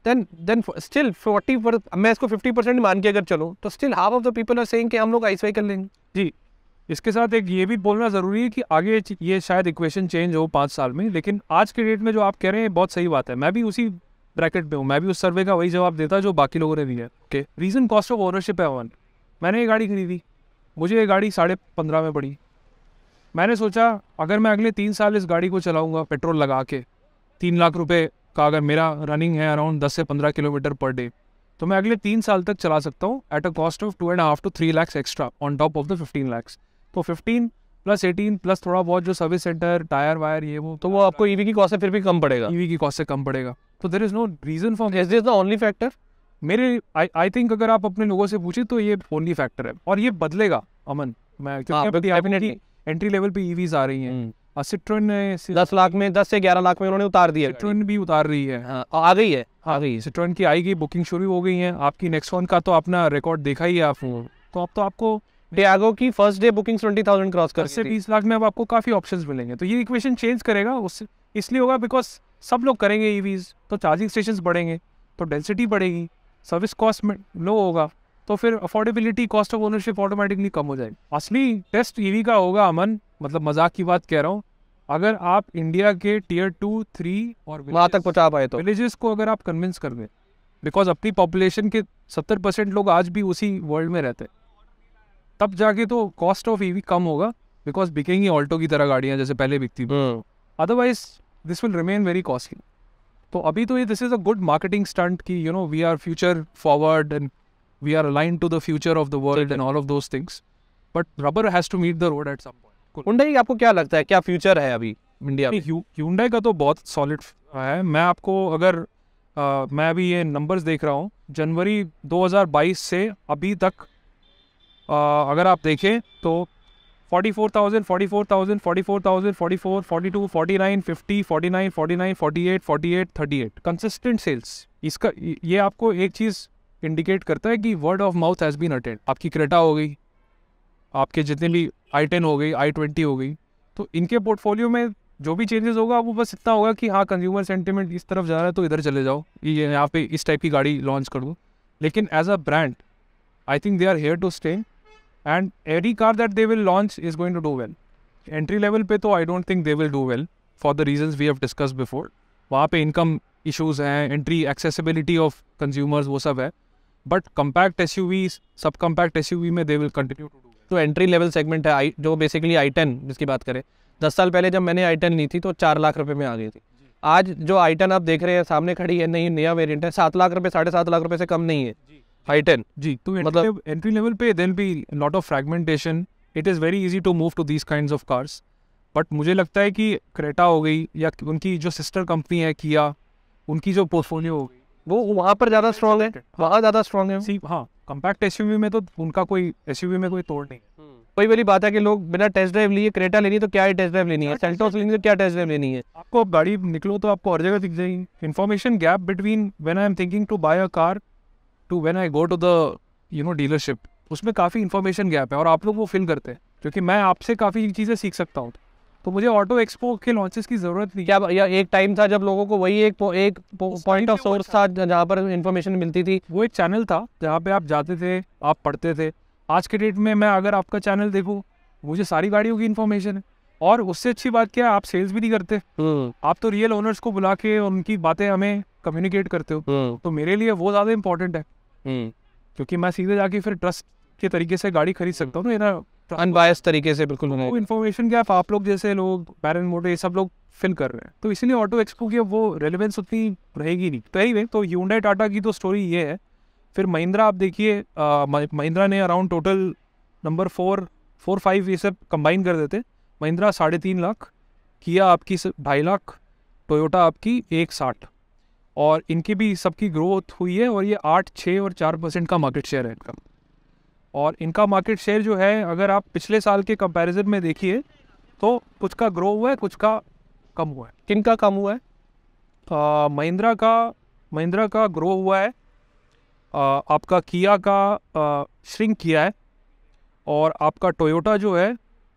देन देन स्टिल फोर्टी पर मैं इसको फिफ्टी परसेंट मान के अगर चलूँ तो still half of the people are saying कि हम लोग आई कर लेंगे जी इसके साथ एक ये भी बोलना ज़रूरी है कि आगे ये शायद इक्वेशन चेंज हो पाँच साल में लेकिन आज के डेट में जो आप कह रहे हैं बहुत सही बात है मैं भी उसी ब्रैकेट में हूँ मैं भी उस सर्वे का वही जवाब देता जो बाकी लोगों ने दिया okay reason cost of ownership है वन मैंने ये गाड़ी खरीदी मुझे ये गाड़ी साढ़े पंद्रह में पड़ी मैंने सोचा अगर मैं अगले तीन साल इस गाड़ी को चलाऊँगा पेट्रोल लगा के तीन लाख रुपये का अगर मेरा रनिंग है अराउंड दस से पंद्रह किलोमीटर पर डे तो मैं अगले तीन साल तक चला सकता हूँ at a cost of two and half two three lakhs extra on top of the fifteen lakhs तो फिफ्टीन प्लस एटीन प्लस थोड़ा बहुत जो सर्विस सेंटर टायर वायर ये वो तो वो आपको ईवी e की कॉस्ट से फिर भी कम पड़ेगा ईवी e की कॉस्ट से कम पड़ेगा तो there is no reason for is is the only factor मेरे आई आई थिंक अगर आप अपने लोगों से पूछें तो ये ओनली फैक्टर है और ये बदलेगा अमन मैं क्योंकि एंट्री हाँ, लेवल पे ईवीज e आ रही हैं हम्म। सिट्रोन हाँ, ने दस लाख में दस से ग्यारह लाख में उन्होंने उतार दिया सिट्रोन भी उतार रही है हाँ, हाँ आ गई है हाँ, आ गई सिट्रोन की आएगी बुकिंग शुरू हो गई है आपकी नेक्स्ट वन का तो अपना रिकॉर्ड देखा ही है आप हम्म। तो अब तो आपको टियागो की first day booking twenty thousand cross कर से बीस लाख में अब आपको काफ़ी ऑप्शन मिलेंगे तो ये इक्वेशन चेंज करेगा उससे इसलिए होगा बिकॉज सब लोग करेंगे ईवीज e तो चार्जिंग स्टेशन बढ़ेंगे तो डेंसिटी बढ़ेगी सर्विस कॉस्ट में लो होगा तो फिर affordability cost of ownership automatically कम हो जाएगी असली टेस्ट ईवी e का होगा अमन मतलब मजाक की बात कह रहा हूँ अगर आप इंडिया के टीयर टू थ्री और वहाँ तक पहुँचा पाए तो विलेजेस को अगर आप कन्विंस कर दें बिकॉज अपनी पॉपुलेशन के सत्तर परसेंट लोग आज भी उसी वर्ल्ड में रहते हैं तब जाके तो कॉस्ट ऑफ ईवी कम होगा बिकॉज बिकेंगी ऑल्टो की तरह गाड़ियाँ जैसे पहले बिकती थी otherwise this will remain very costly तो अभी तो ये this is a good marketing stunt कि you know we are future forward and we are align to the future of the world and all of those things but rubber has to meet the road at some Hyundai आपको क्या लगता है क्या फ्यूचर है अभी इंडिया में ह्यूंडई का तो बहुत सॉलिड है मैं आपको अगर आ, मैं अभी ये नंबर्स देख रहा हूँ जनवरी 2022 से अभी तक आ, अगर आप देखें तो 44,000, 44,000, 44,000, 44, 42, 49, 50, कंसिस्टेंट सेल्स इसका ये आपको एक चीज़ इंडिकेट करता है कि word of mouth has been attend आपकी क्रेटा हो गई आपके जितने भी आई टेन हो गई आई ट्वेंटी हो गई तो इनके पोर्टफोलियो में जो भी चेंजेस होगा वो बस इतना होगा कि हाँ कंज्यूमर सेंटिमेंट इस तरफ जा रहा है तो इधर चले जाओ ये यहाँ पे इस टाइप की गाड़ी लॉन्च कर दो लेकिन as a brand I think they are here to stay and every car that they will launch is going to do well entry level पे तो I don't think they will do well for the reason we have discuss before वहाँ पे इनकम इशूज़ हैं एंट्री एक्सेसिबिलिटी ऑफ कंज्यूमर्स वो सब है but compact S U V sub compact S U V में दे विल कंटिन्यू टू तो जो एंट्री लेवल सेगमेंट है आई जो बेसिकली आई टेन जिसकी बात करें दस साल पहले जब मैंने आई टेन ली थी तो चार लाख रुपए में आ गई थी आज जो आई टेन आप देख रहे हैं सामने खड़ी है नहीं नया वेरियंट है सात लाख रुपए साढ़े सात लाख रुपए से कम नहीं है आई टेन जी तो मतलब एंट्री लेवल पे then be lot of fragmentation it is very easy to move to these kind of cars but मुझे लगता है कि क्रेटा हो गई या उनकी जो सिस्टर कंपनी है किया उनकी जो पोर्टफोलियो हो गई वो वहाँ पर ज़्यादा स्ट्रॉन्ग है वहाँ ज़्यादा स्ट्रॉन्ग है सी हाँ कॉम्पैक्ट एस में तो उनका कोई एस में कोई तोड़ नहीं कोई हम्म। वाली बात है कि लोग बिना टेस्ट ड्राइव लिए क्रेटा लेनी तो क्या टेस्ट ड्राइव लेनी है सेल्टोस लेनी तो क्या टेस्ट ड्राइव लेनी है आपको आप गाड़ी निकलो तो आपको हर जगह दिख जाएगी information gap between when I am thinking to buy a car to when I go to the you know dealership उसमें काफ़ी इन्फॉर्मेशन गैप है और आप लोग वो फिल करते हैं क्योंकि मैं आपसे काफ़ी चीज़ें सीख सकता हूँ तो मुझे ऑटो एक्सपो के लॉन्चेस की जरूरत थी क्या या एक टाइम था जब लोगों को वही एक एक पॉइंट ऑफ सोर्स था जहाँ पर इन्फॉर्मेशन मिलती थी वो एक चैनल था जहाँ पे आप जाते थे आप पढ़ते थे आज के डेट में मैं अगर आपका चैनल देखूँ मुझे सारी गाड़ियों की इन्फॉर्मेशन है और उससे अच्छी बात क्या है आप सेल्स भी नहीं करते हम्म। आप तो रियल ओनर्स को बुला के उनकी बातें हमें कम्युनिकेट करते हो हम्म। तो मेरे लिए वो ज़्यादा इम्पोर्टेंट है हम्म। क्योंकि मैं सीधे जाके फिर ट्रस्ट के तरीके से गाड़ी खरीद सकता हूँ ना अनबायस तो तरीके से बिल्कुल तो इन्फॉर्मेशन गैप आप लोग जैसे लोग बैरन मोटे ये सब लोग फिल कर रहे हैं तो इसीलिए ऑटो एक्सपो की वो रेलिवेंस उतनी रहेगी नहीं तो एनीवे तो यूंडा टाटा की तो स्टोरी ये है फिर महिंद्रा आप देखिए महिंद्रा ने around total number four four five ये सब कंबाइन कर देते महिंद्रा साढ़े तीन लाख किया आपकी ढाई लाख टोयोटा आपकी एक साठ और इनकी भी सबकी ग्रोथ हुई है और ये आठ छः और चार परसेंट का मार्केट शेयर है इनका और इनका मार्केट शेयर जो है अगर आप पिछले साल के कंपैरिजन में देखिए तो कुछ का ग्रो हुआ है कुछ का कम हुआ है किन का कम हुआ है महिंद्रा का महिंद्रा का ग्रो हुआ है आ, आपका किया का श्रिंक किया है और आपका टोयोटा जो है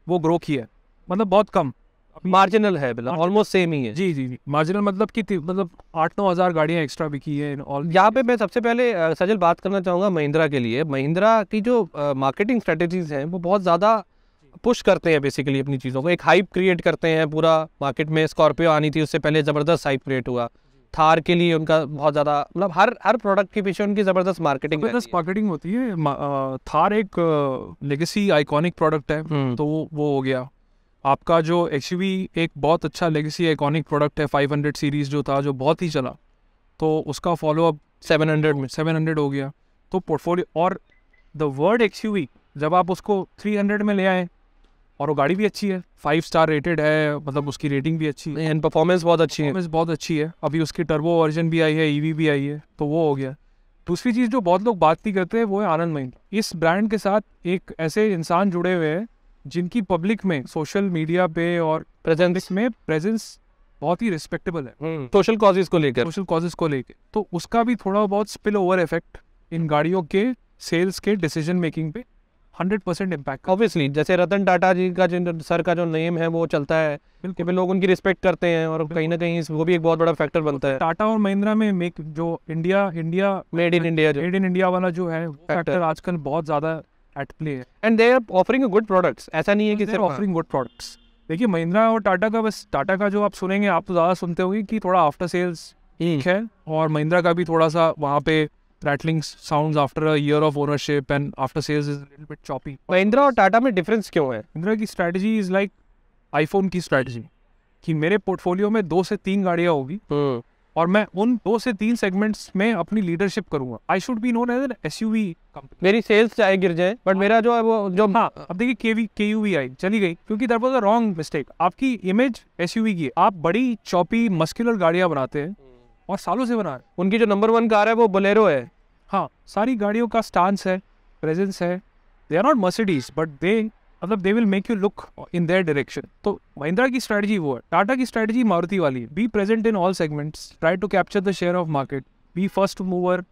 वो ग्रो किया है मतलब बहुत कम मार्जिनल है बिल्कुल ऑलमोस्ट सेम ही है जी जी जी मार्जिनल मतलब कि मतलब आठ नौ हज़ार गाड़ियाँ एक्स्ट्रा बिकी है यहाँ पे मैं सबसे पहले सजल बात करना चाहूंगा महिंद्रा के लिए महिंद्रा की जो मार्केटिंग स्ट्रेटेजीज हैं वो बहुत ज़्यादा पुश करते हैं बेसिकली अपनी चीज़ों को एक हाइप क्रिएट करते हैं पूरा मार्केट में स्कॉर्पियो आनी थी उससे पहले ज़बरदस्त हाइप क्रिएट हुआ थार के लिए उनका बहुत ज़्यादा मतलब हर हर प्रोडक्ट के पीछे उनकी ज़बरदस्त मार्केटिंग ज़बरदस्त मार्केटिंग होती है थार एक लेगेसी आइकॉनिक प्रोडक्ट है हम्म। तो वो हो गया आपका जो एच एक बहुत अच्छा लेगेसी आइकॉनिक प्रोडक्ट है 500 सीरीज़ जो था जो बहुत ही चला तो उसका फॉलो अप 700 में 700 हो गया तो पोर्टफोलियो और द वर्ड एक्स जब आप उसको 300 में ले आए और वो गाड़ी भी अच्छी है फाइव स्टार रेटेड है मतलब उसकी रेटिंग भी अच्छी है एंड परफॉर्मेंस बहुत अच्छी है परफॉर्मेंस बहुत अच्छी है अभी उसकी टर्बो वर्जन भी आई है ई e भी आई है तो वो हो गया दूसरी चीज़ जो बहुत लोग बात नहीं करते हैं वो है आनंद महिंद्रा इस ब्रांड के साथ एक ऐसे इंसान जुड़े हुए हैं जिनकी पब्लिक में सोशल मीडिया पे और प्रेजेंस में प्रेजेंस बहुत ही रिस्पेक्टेबल है सोशल हम्म, कॉजेज को लेकर सोशल कॉजेज को लेकर तो उसका भी थोड़ा बहुत स्पिल ओवर इफेक्ट इन गाड़ियों के सेल्स के डिसीजन मेकिंग पे हंड्रेड परसेंट इम्पैक्ट ऑब्वियसली जैसे रतन टाटा जी का जिन सर का जो नेम है वो चलता है कि लोग उनकी रिस्पेक्ट करते हैं और कहीं ना कहीं वो भी एक बहुत बड़ा फैक्टर तो बनता है टाटा और महिंद्रा में मेक जो India India made in India made in India वाला जो है फैक्टर आजकल बहुत ज्यादा at play and they are offering good products ऐसा नहीं है कि सिर्फ ऑफरिंग गुड प्रोडक्ट्स देखिए महिंद्रा और टाटा का बस टाटा का जो आप सुनेंगे आप तो ज़्यादा सुनते होंगे कि थोड़ा आफ्टर हम्म। सेल्स ठीक है और महिंद्रा का भी थोड़ा सा वहाँ पे rattling sound after year of ownership and after sales is little bit choppy Mahindra और टाटा में डिफरेंस क्यों है महिंद्रा की स्ट्रैटेजी इज लाइक आईफोन की स्ट्रैटेजी कि मेरे पोर्टफोलियो में दो से तीन गाड़ियाँ होगी हम्म। और मैं उन दो से तीन सेगमेंट्स में अपनी लीडरशिप करूंगा I should be known as an S U V मेरी सेल्स चाहे गिर जाए बट मेरा जो है वो जो हाँ अब देखिए के वी के यू वी आई चली गई क्योंकि that was a wrong mistake आपकी इमेज एस यू वी की आप बड़ी चौपी मस्कुलर गाड़ियाँ बनाते हैं और सालों से बना रहे हैं उनकी जो नंबर वन कार है वो बलेरो है हाँ सारी गाड़ियों का स्टांस है प्रेजेंस है they are not Mercedes but they मतलब they will make you look in their direction तो महिंद्रा की स्ट्रैटेजी वो है टाटा की स्ट्रैटेजी मारुति वाली है be present in all segments try to capture the share of market be first mover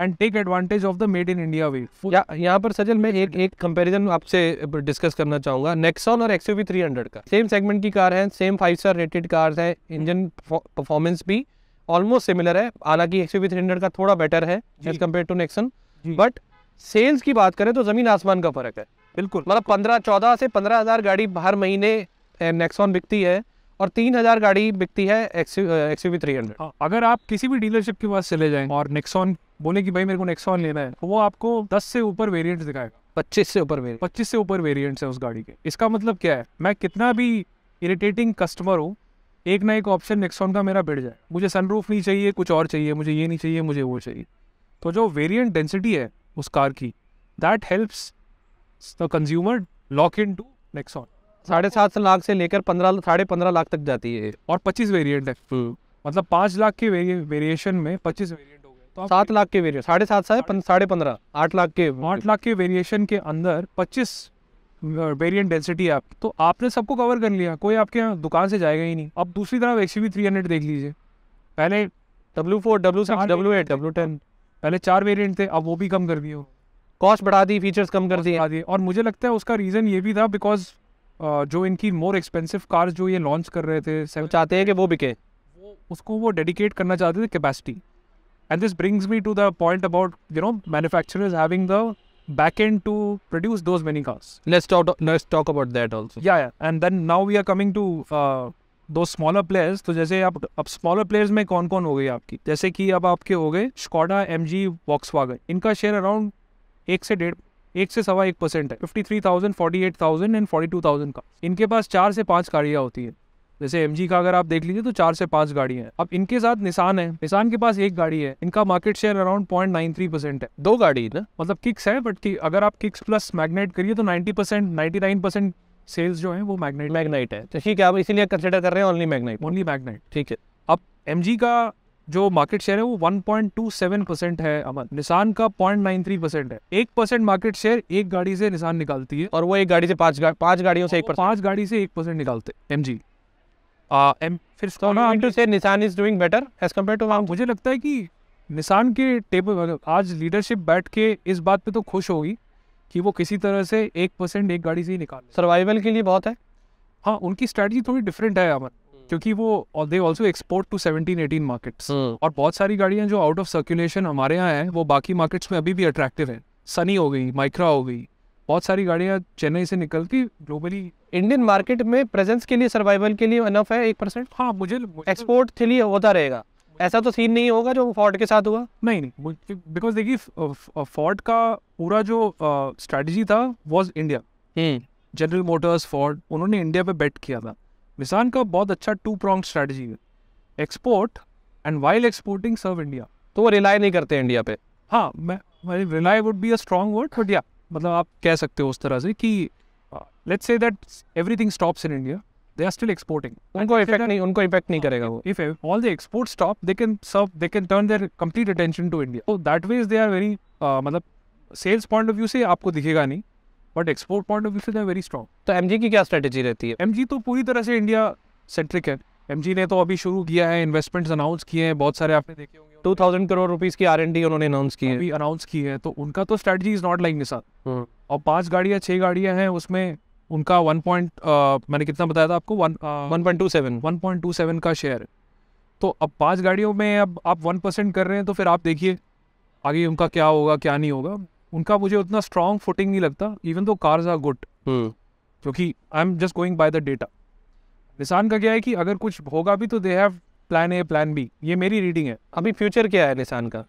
and take advantage of the made in India way यहाँ पर सजल मैं एक एक कंपेरिजन आपसे डिस्कस करना चाहूंगा नेक्सॉन और एक्स थ्री हंड्रेड का सेम सेगमेंट की कार है same five star rated cars है इंजन परफॉर्मेंस भी ऑलमोस्ट सिमिलर है हालांकि एक्स थ्री हंड्रेड का थोड़ा बेटर है as compare to Nexon but sales की बात करें तो जमीन आसमान का फर्क है बिल्कुल मतलब पंद्रह चौदह से पंद्रह हज़ार गाड़ी हर महीने नेक्सॉन बिकती है और तीन हज़ार गाड़ी बिकती है एक्स थ्री हंड्रेड अगर आप किसी भी डीलरशिप के पास चले जाएं और नेक्सॉन बोले कि भाई मेरे को नेक्सॉन लेना है तो वो आपको दस से ऊपर वेरियंट दिखाएगा पच्चीस से ऊपर वेरियंट पच्चीस से ऊपर वेरियंट है उस गाड़ी के इसका मतलब क्या है मैं कितना भी इरिटेटिंग कस्टमर हूँ एक ना एक ऑप्शन नेक्सॉन का मेरा बिड़ जाए मुझे सनरूफ नहीं चाहिए कुछ और चाहिए मुझे ये नहीं चाहिए मुझे वो चाहिए तो जो वेरिएंट डेंसिटी है उस कार की that helps lets the consumer lock in to साढ़े सात लाख से लेकर पंद्रह साढ़े पंद्रह लाख तक जाती है और पच्चीस वेरिएंट है hmm. मतलब पाँच लाख के वेरिएशन में पच्चीस वेरिएंट हो गए तो सात लाख के वेरिएंट साढ़े सात सा साढ़े पंद्रह आठ लाख के आठ लाख के वेरिएशन के अंदर पच्चीस वेरिएंट डेंसिटी है आप तो आपने सबको कवर कर लिया कोई आपके यहाँ दुकान से जाएगा ही नहीं अब दूसरी तरफ एक्स थ्री हंड्रेड देख लीजिए पहले W four W six W eight W ten पहले चार वेरियंट थे अब वो भी कम कर दिए कॉस्ट बढ़ा दी फीचर्स कम कर दिए और मुझे लगता है उसका रीज़न ये भी था बिकॉज जो इनकी मोर एक्सपेंसिव कार्स जो ये लॉन्च कर रहे थे वो चाहते हैं कि वो बिके उसको वो डेडिकेट करना चाहते थे capacity and this brings me to the point about you know manufacturers having the back end to produce those many cars Let's talk. Let's talk about that also. Yeah, yeah. And then now we are coming uh, तो जैसे आप अब स्मॉलर प्लेयर्स में कौन कौन हो गए आपकी जैसे कि अब आपके हो गए Skoda, MG, Volkswagen. इनका शेयर अराउंड एक से डेढ़ एक से सवा एक परसेंट है fifty three thousand forty eight thousand and forty two thousand का इनके पास चार से पांच गाड़ियाँ होती है जैसे एम का अगर आप देख लीजिए तो चार से पांच गाड़ियाँ हैं अब इनके साथ निशान है निशान के पास एक गाड़ी है इनका market share around point nine three percent है दो गाड़ी ना मतलब किक्स है बट अगर आप किक्स प्लस मैग्नेट करिए तो ninety percent ninety nine percent sales जो है वो तो मैग्नेट मैग्नाइट है ठीक है आप इसीलिए कंसिडर कर रहे हैं ओनली मैग्नाइट ओनली मैग्नाइट ठीक है अब एम का जो मार्केट शेयर है वो 1.27 परसेंट है अमन निशान का 0.93 परसेंट है एक परसेंट मार्केट शेयर एक गाड़ी से निशान निकालती है और वो एक गाड़ी से पांच गा, पांच गाड़ियों से एक पांच गाड़ी से एक परसेंट निकालते एम जी एम फिर so to say, Nissan is doing better as compare to वहाँ मुझे लगता है कि निशान के टेबल मतलब आज लीडरशिप बैठ के इस बात पर तो खुश होगी कि वो किसी तरह से एक परसेंट एक गाड़ी से ही निकाल सर्वाइवल के लिए बहुत है हाँ उनकी स्ट्रैटेजी थोड़ी डिफरेंट है अमन Hmm. क्योंकि वो they also export to seventeen eighteen markets और बहुत सारी गाड़ियाँ जो आउट ऑफ सर्कुलेशन हमारे यहाँ हैं वो बाकी मार्केट्स में अभी भी अट्रैक्टिव है सनी हो गई माइक्रा हो गई बहुत सारी गाड़ियाँ चेन्नई से निकल के ग्लोबली इंडियन मार्केट में प्रेजेंस के लिए सर्वाइवल के लिए अनफ है एक परसेंट हाँ मुझे एक्सपोर्ट के लिए होता रहेगा ऐसा तो सीन नहीं होगा जो फोर्ड के साथ हुआ नहीं नहीं बिकॉज देखिए फोर्ड का पूरा जो स्ट्रेटजी था was India General Motors Ford उन्होंने इंडिया पे बेट किया था विसान का बहुत अच्छा टू प्रॉन्ग स्ट्रैटेजी है export and while exporting serve India तो वो रिलाई नहीं करते इंडिया पे हाँ मैं rely would be a strong word but या मतलब आप कह सकते हो उस तरह से कि let's say that everything stops in India they are still exporting उनको इफेक्ट नहीं उनको इफेक्ट नहीं uh, करेगा वो if all the export stop they can serve they can turn their complete attention to India तो that ways they are very मतलब सेल्स पॉइंट ऑफ व्यू से आपको दिखेगा नहीं but export point of view से दे वेरी स्ट्रॉन्ग तो एम की क्या स्ट्रेटेजी रहती है एम तो पूरी तरह से इंडिया सेंट्रिक है एम ने तो अभी शुरू किया है इन्वेस्टमेंट्स अनाउंस किए हैं बहुत सारे आपने देखे होंगे टू थाउजेंड करोड़ रुपीज की आर एन डी उन्होंने अनाउंस की है अनाउंस की है तो उनका तो स्ट्रेटजी इज नॉट लाइक निशान और पांच गाड़ियाँ छह गाड़ियाँ हैं उसमें उनका वन पॉइंट मैंने कितना बताया था आपको one point two seven one point two seven का शेयर तो अब पांच गाड़ियों में अब आप वन परसेंट कर रहे हैं तो फिर आप देखिए आगे उनका क्या होगा क्या नहीं होगा उनका मुझे उतना स्ट्रॉन्ग फुटिंग नहीं लगता even though cars are good क्योंकि I am just going by the data Nissan का क्या है कि अगर कुछ होगा भी तो they have plan A plan B ये मेरी रीडिंग है अभी फ्यूचर क्या है निशान का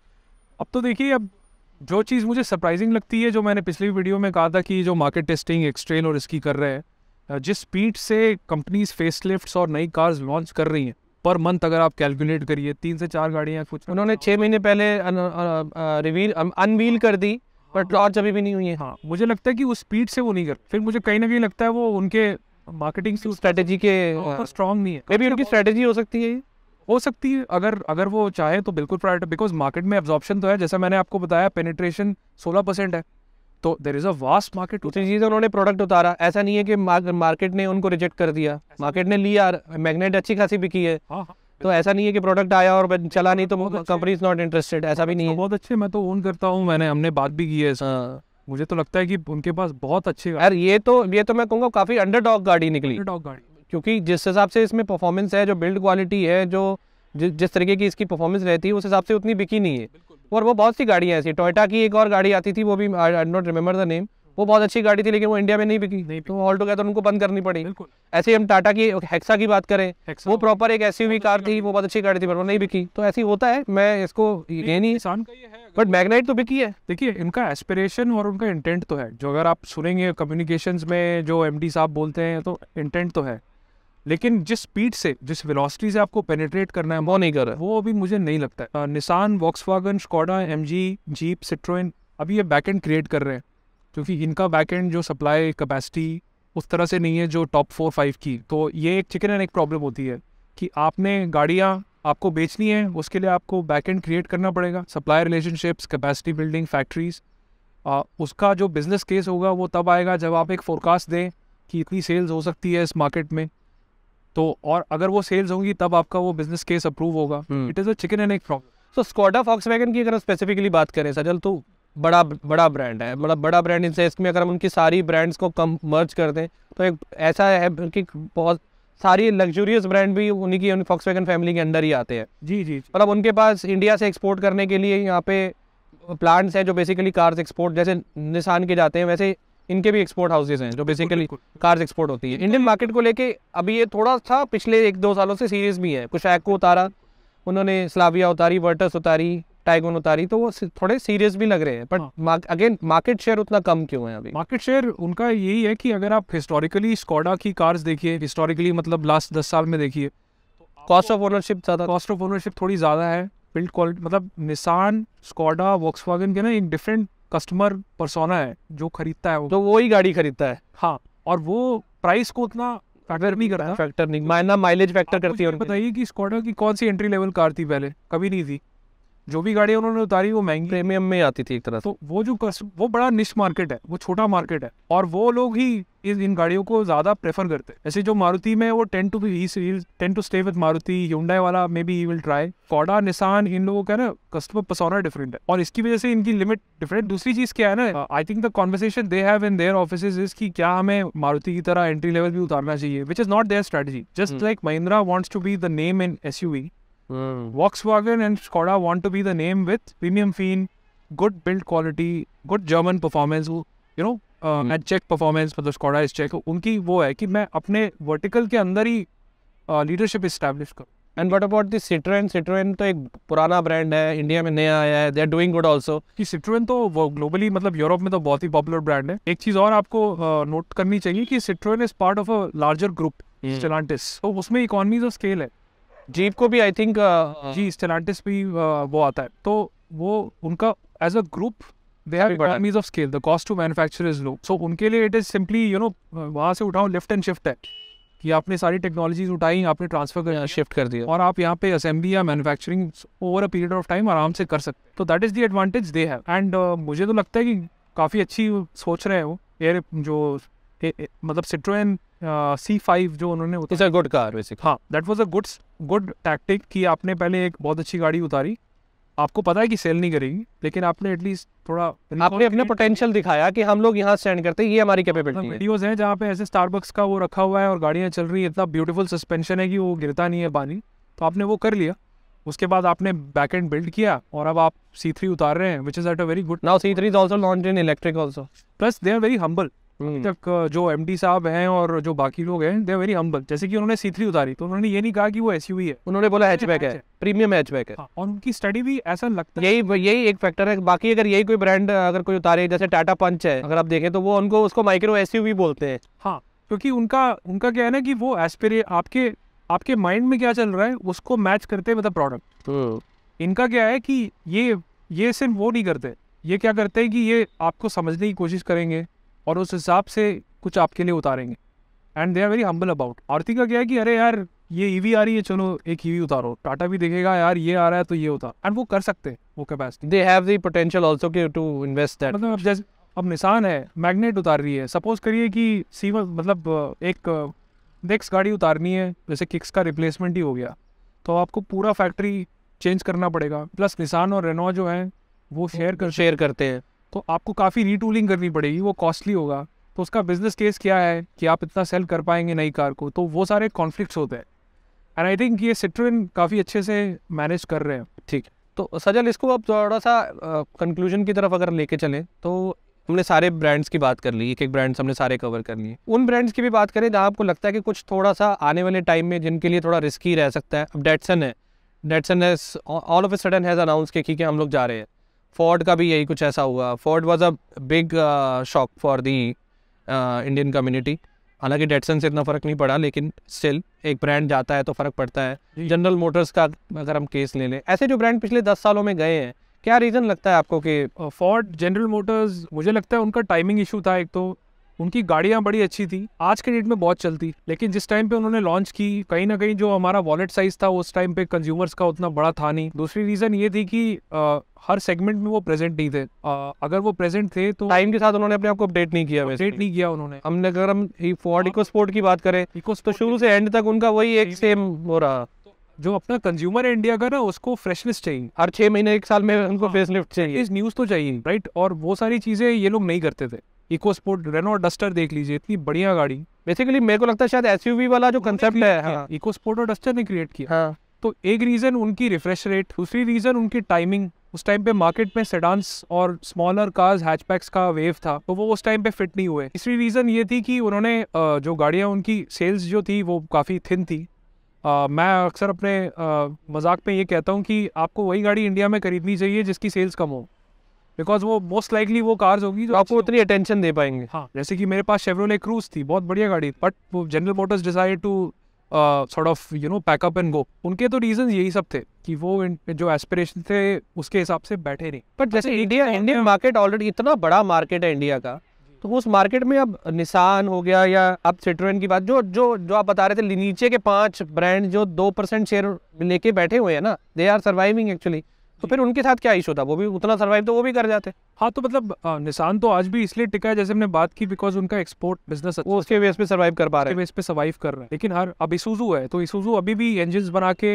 अब तो देखिए अब जो चीज़ मुझे सरप्राइजिंग लगती है जो मैंने पिछली वीडियो में कहा था कि जो मार्केट टेस्टिंग एक्सट्रेन और इसकी कर रहे हैं जिस स्पीड से कंपनीज फेसलिफ्ट्स और नई कार्स लॉन्च कर रही हैं पर मंथ अगर आप कैलकुलेट करिए तीन से चार गाड़ियाँ कुछ उन्होंने छः महीने पहले अनवील कर दी पर टॉर्च हाँ। अभी भी नहीं हुई है हाँ मुझे लगता है कि उस स्पीड से वो नहीं कर फिर मुझे कहीं ना कहीं लगता है वो उनके मार्केटिंग से स्ट्रेटेजी के स्ट्रॉन्ग हाँ। नहीं है मे बी अच्छा, उनकी स्ट्रेटेजी हो सकती है हो सकती है अगर अगर वो चाहे तो बिल्कुल प्रायोरिटी बिकॉज मार्केट में एब्जॉर्प्शन तो है जैसा मैंने आपको बताया पेनिट्रेशन सोलह परसेंट है तो there is a vast market दूसरी चीज़ उन्होंने प्रोडक्ट उतारा ऐसा नहीं है कि मार्केट ने उनको रिजेक्ट कर दिया मार्केट ने लिया मैग्नेट अच्छी खासी बिकी है हाँ हाँ तो ऐसा नहीं है कि प्रोडक्ट आया और चला नहीं तो कंपनी इज नॉट इंटरेस्टेड ऐसा भी नहीं तो है बहुत अच्छे मैं तो ओन करता हूँ मैंने हमने बात भी की है ऐसा हाँ। मुझे तो लगता है कि उनके पास बहुत अच्छे यार ये तो ये तो मैं कहूँगा काफ़ी अंडर डॉग गाड़ी निकली अंडर गाड़ी क्योंकि जिस हिसाब से इसमें परफॉर्मेंस है जो बिल्ड क्वालिटी है जो जिस तरीके की इसकी परफॉर्मेंस रहती है उस हिसाब से उतनी बिकी नहीं है और वो बहुत सी गाड़ियाँ ऐसी टोयटा की एक और गाड़ी आती थी वो भी I not remember the name वो बहुत अच्छी गाड़ी थी लेकिन वो इंडिया में नहीं बिकी नहीं तो ऑल टुगेदर उनको बंद करनी पड़ी ऐसे हम टाटा की हेक्सा की बात करें वो प्रॉपर एक ऐसी हुई कार थी वो बहुत अच्छी गाड़ी थी पर वो नहीं बिकी तो ऐसी होता है मैं इसको ये नहीं बट मैग्नाइट तो बिकी है देखिए इनका एस्पिरेशन और उनका इंटेंट तो है जो अगर आप सुनेंगे कम्युनिकेशन में जो एम साहब बोलते हैं तो इंटेंट तो है लेकिन जिस स्पीड से जिस वेलोसिटी से आपको पेनिट्रेट करना है वो नहीं कर रहा वो अभी मुझे नहीं लगता है Nissan Volkswagen Skoda M Jeep Citroen अभी ये बैक एंड क्रिएट कर रहे हैं क्योंकि इनका बैक एंड जो सप्लाई कैपेसिटी उस तरह से नहीं है जो टॉप फोर फाइव की तो ये एक चिकन एंड एक प्रॉब्लम होती है कि आपने गाड़ियाँ आपको बेचनी है उसके लिए आपको बैक एंड क्रिएट करना पड़ेगा supply relationships capacity building factories उसका जो बिज़नेस केस होगा वो तब आएगा जब आप एक फोरकास्ट दें कि इतनी सेल्स हो सकती है इस मार्केट में तो और अगर वो सेल्स होंगी तब आपका वो बिज़नेस केस अप्रूव होगा it is a chicken and egg problem so Skoda Volkswagen की अगर स्पेसिफिकली बात करें सजल तो बड़ा बड़ा ब्रांड है मतलब बड़ा ब्रांड इनसे इसमें अगर हम उनकी सारी ब्रांड्स को कम मर्ज कर दें तो एक ऐसा है कि बहुत सारी लग्जूरियस ब्रांड भी उन्हीं की फॉक्स वैगन फैमिली के अंडर ही आते हैं जी जी मतलब उनके पास इंडिया से एक्सपोर्ट करने के लिए यहाँ पे प्लांट्स हैं जो बेसिकली कार्स एक्सपोर्ट जैसे निशान के जाते हैं वैसे इनके भी एक्सपोर्ट हाउसेज हैं जो बेसिकली कार्स एक्सपोर्ट होती है इंडियन मार्केट को लेके अभी ये थोड़ा सा पिछले एक दो सालों से सीरीज भी है कुछ एक्को उतारा उन्होंने स्लाविया उतारी वर्टस उतारी टाइगोन उतारी तो वो थोड़े सीरियस भी लग रहे हैं बट अगेन मार्केट शेयर उतना कम क्यों है अभी मार्केट शेयर उनका यही है कि अगर आप हिस्टोरिकली स्कॉडा की कार्स देखिए हिस्टोरिकली मतलब लास्ट दस साल में देखिए कॉस्ट ऑफ ओनरशिप ज़्यादा कॉस्ट ऑफ ओनरशिप थोड़ी ज़्यादा है बिल्ड क्वालिटी मतलब निसान स्कॉडा वॉक्स के ना एक डिफरेंट कस्टमर परसोना है जो खरीदता है वो तो वो ही गाड़ी खरीदता है हाँ और वो प्राइस को उतना फैक्टर नहीं कर करता फैक्टर नहीं माइना माइलेज फैक्टर करती है बताइए कि स्कॉडा की कौन सी एंट्री लेवल कार थी पहले कभी नहीं थी जो भी गाड़ी उन्होंने उतारी वो महंगी प्रीमियम में आती थी एक तरह तो वो जो वो बड़ा निश मार्केट है वो छोटा मार्केट है और वो लोग ही इस इन गाड़ियों को ज़्यादा प्रेफर करते हैं ऐसे जो मारुति में वो ten two series ten two stay with Maruti Hyundai वाला मे बी विल ट्राई कोडा निशान इन लोगों का ना कस्टमर पसौना डिफरेंट है और इसकी वजह से इनकी लिमिट डिफरेंट दूसरी चीज़ क्या है ना I think the conversation they have in their office is की क्या हमें मारुति की तरह एंट्री लेवल भी उतारना चाहिए which is not their strategy just like Mahindra wants to be the name in S Volkswagen and Skoda want to be the name with premium feel, good build quality, good German performance, you know, and performance for the Skoda is check. उनकी वो है कि मैं अपने vertical के अंदर ही leadership establish कर. And what about the Citroen? Citroen तो एक पुराना brand है इंडिया में नया आया है They are doing good also. कि Citroen तो वो ग्लोबली मतलब यूरोप में तो बहुत ही पॉपुलर ब्रांड है एक चीज़ और आपको नोट करनी चाहिए कि Citroen is part of a larger group Stellantis तो उसमें इकोनॉमीज ऑफ स्केल है जीप को भी आई थिंक uh, हाँ। जी स्टेलांटिस भी uh, वो आता है तो वो उनका as a group they have economies of scale the cost to manufacture is low so उनके लिए it is simply you know वहाँ से उठाओ लिफ्ट एंड शिफ्ट है कि आपने सारी टेक्नोलॉजीज उठाई आपने ट्रांसफर कर शिफ्ट कर दिया और आप यहाँ पे असेंबली या manufacturing over a period of time आराम से कर सकते तो that is the advantage they have and मुझे तो लगता है कि काफ़ी अच्छी सोच रहे हैं वो एयर जो ए, ए, मतलब सिट्रोन सी फाइव जो उन्होंने गुड कार बेसिक हाँ that was a good good tactic कि आपने पहले एक बहुत अच्छी गाड़ी उतारी आपको पता है कि सेल नहीं करेगी लेकिन आपने एटलीस्ट थोड़ा आपने अपने पोटेंशियल दिखाया कि हम लोग यहाँ स्टैंड करते हैं ये हमारी कैपेबिलिटी हाँ, है हैं जहाँ पे ऐसे स्टारबक्स का वो रखा हुआ है और गाड़ियाँ चल रही है इतना ब्यूटीफुल सस्पेंशन है कि वो गिरता नहीं है पानी तो आपने वो कर लिया उसके बाद आपने बैक एंड बिल्ड किया और अब आप सी थ्री उतार रहे हैं which is at a very good now C three is also launch in electric also plus they are very humble hmm. तक जो एम साहब हैं और जो बाकी लोग हैं दे वेरी हम्बल जैसे कि उन्होंने सी उतारी तो उन्होंने ये नहीं कहा कि वो एस है उन्होंने बोला हैचबैक है प्रीमियम हैचबैक है हाँ, और उनकी स्टडी भी ऐसा लगता है यही यही एक फैक्टर है बाकी अगर यही कोई ब्रांड अगर कोई उतारे जैसे टाटा पंच है अगर आप देखें तो वो उनको उसको माइक्रो एस बोलते हैं हाँ क्योंकि उनका उनका क्या है ना कि वो एस्पिरे आपके आपके माइंड में क्या चल रहा है उसको मैच करते हैं मतलब हम्म। प्रोडक्ट इनका क्या है कि ये ये सिर्फ वो नहीं करते ये क्या करते हैं कि ये आपको समझने की कोशिश करेंगे और उस हिसाब से कुछ आपके लिए उतारेंगे and they are very humble about Aarti का क्या है कि अरे यार ये ईवी e आ रही है चलो एक ईवी e उतारो टाटा भी देखेगा यार ये आ रहा है तो ये उतार एंड वो कर सकते हैं वो capacity they have potential also to invest that मतलब जैसे अब निशान है मैग्नेट उतार रही है सपोज करिए कि सी मतलब एक नेक्स्ट गाड़ी उतारनी है जैसे किक्स का रिप्लेसमेंट ही हो गया तो आपको पूरा फैक्ट्री चेंज करना पड़ेगा प्लस निशान और रेनो जो है वो शेयर कर शेयर करते हैं तो आपको काफ़ी रीटूलिंग करनी पड़ेगी वो कॉस्टली होगा तो उसका बिजनेस केस क्या है कि आप इतना सेल कर पाएंगे नई कार को तो वो सारे कॉन्फ्लिक्ट्स होते हैं एंड आई थिंक ये सिट्रन काफ़ी अच्छे से मैनेज कर रहे हैं ठीक तो सजल इसको आप थोड़ा सा कंक्लूजन की तरफ अगर लेके चलें तो हमने सारे ब्रांड्स की बात कर ली एक एक ब्रांड्स हमने सारे कवर कर लिए उन ब्रांड्स की भी बात करें जहाँ आपको लगता है कि कुछ थोड़ा सा आने वाले टाइम में जिनके लिए थोड़ा रिस्की रह सकता है अब डेटसन है Datsun all of a sudden has announce कि ठीक है हम लोग जा रहे हैं फोर्ड का भी यही कुछ ऐसा हुआ Ford was a big shock for the Indian community हालांकि डेटसन से इतना फ़र्क नहीं पड़ा लेकिन स्टिल एक ब्रांड जाता है तो फ़र्क पड़ता है जनरल मोटर्स का अगर हम केस ले लें ऐसे जो ब्रांड पिछले दस सालों में गए हैं क्या रीज़न लगता है आपको कि फोर्ड जनरल मोटर्स मुझे लगता है उनका टाइमिंग इशू था एक तो उनकी गाड़ियाँ बड़ी अच्छी थी आज के डेट में बहुत चलती लेकिन जिस टाइम पे उन्होंने लॉन्च की कहीं ना कहीं जो हमारा वॉलेट साइज था उस टाइम पे कंज्यूमर्स का उतना बड़ा था नहीं दूसरी रीज़न ये थी कि आ, हर सेगमेंट में वो प्रेजेंट नहीं थे आ, अगर वो प्रेजेंट थे तो टाइम के साथ उन्होंने अपने आप को अपडेट नहीं किया अपडेट नहीं किया उन्होंने हमने अगर हम फोर्ड इको स्पोर्ट की बात करें इको तो शुरू से एंड तक उनका वही एक सेम हो रहा तो जो अपना कंज्यूमर इंडिया का ना उसको फ्रेशनेस चाहिए हर छह महीने एक साल में उनको फेस हाँ। लिफ्ट चाहिए इस न्यूज़ तो चाहिए राइट और वो सारी चीज़ें ये लोग नहीं करते थे इको स्पोर्ट रेनो डस्टर देख लीजिए इतनी बढ़िया गाड़ी बेसिकली मेरे को लगता है शायद एसयूवी वाला जो कंसेप्ट है इकोस्पोर्ट इको स्पोर्ट और डस्टर ने क्रिएट किया हाँ. तो एक रीज़न उनकी रिफ्रेश रेट दूसरी रीज़न उनकी टाइमिंग उस टाइम पे मार्केट में सेडांस और स्मॉलर कार्स हैचपैक्स का वेव था तो वो उस टाइम पे फिट नहीं हुए तीसरी रीज़न ये थी कि उन्होंने जो गाड़ियाँ उनकी सेल्स जो थी वो काफ़ी थिन थी आ, मैं अक्सर अपने मजाक में ये कहता हूँ कि आपको वही गाड़ी इंडिया में खरीदनी चाहिए जिसकी सेल्स कम हो बिकॉज वो मोस्ट लाइकली वो कार्स होगी जो तो आपको उतनी अटेंशन दे पाएंगे हाँ जैसे कि मेरे पास शेवरोले क्रूज थी बहुत बढ़िया गाड़ी बट वो General Motors decide to sort of you know pack up and go उनके तो रीजन यही सब थे कि वो जो एस्पिरेशन थे उसके हिसाब से बैठे नहीं बट जैसे इंडिया इंडियन मार्केट ऑलरेडी इतना बड़ा मार्केट है इंडिया का तो उस मार्केट में अब निशान हो गया या अब सिट्रोन की बात जो जो जो आप बता रहे थे नीचे के पांच ब्रांड जो दो परसेंट शेयर लेके बैठे हुए हैं ना दे आर सर्वाइविंग एक्चुअली तो फिर उनके साथ क्या इशू था वो भी उतना सर्वाइव तो वो भी कर जाते हाँ तो मतलब निशान तो आज भी इसलिए टिका है जैसे हमने बात की बिकॉज उनका एक्सपोर्ट बिजनेस वो उसके बेस पे सर्वाइव कर पा रहे हैं बेस पे सर्वाइव कर रहे हैं लेकिन हर अब इसूजू है तो इसूजू अभी भी इंजन बना के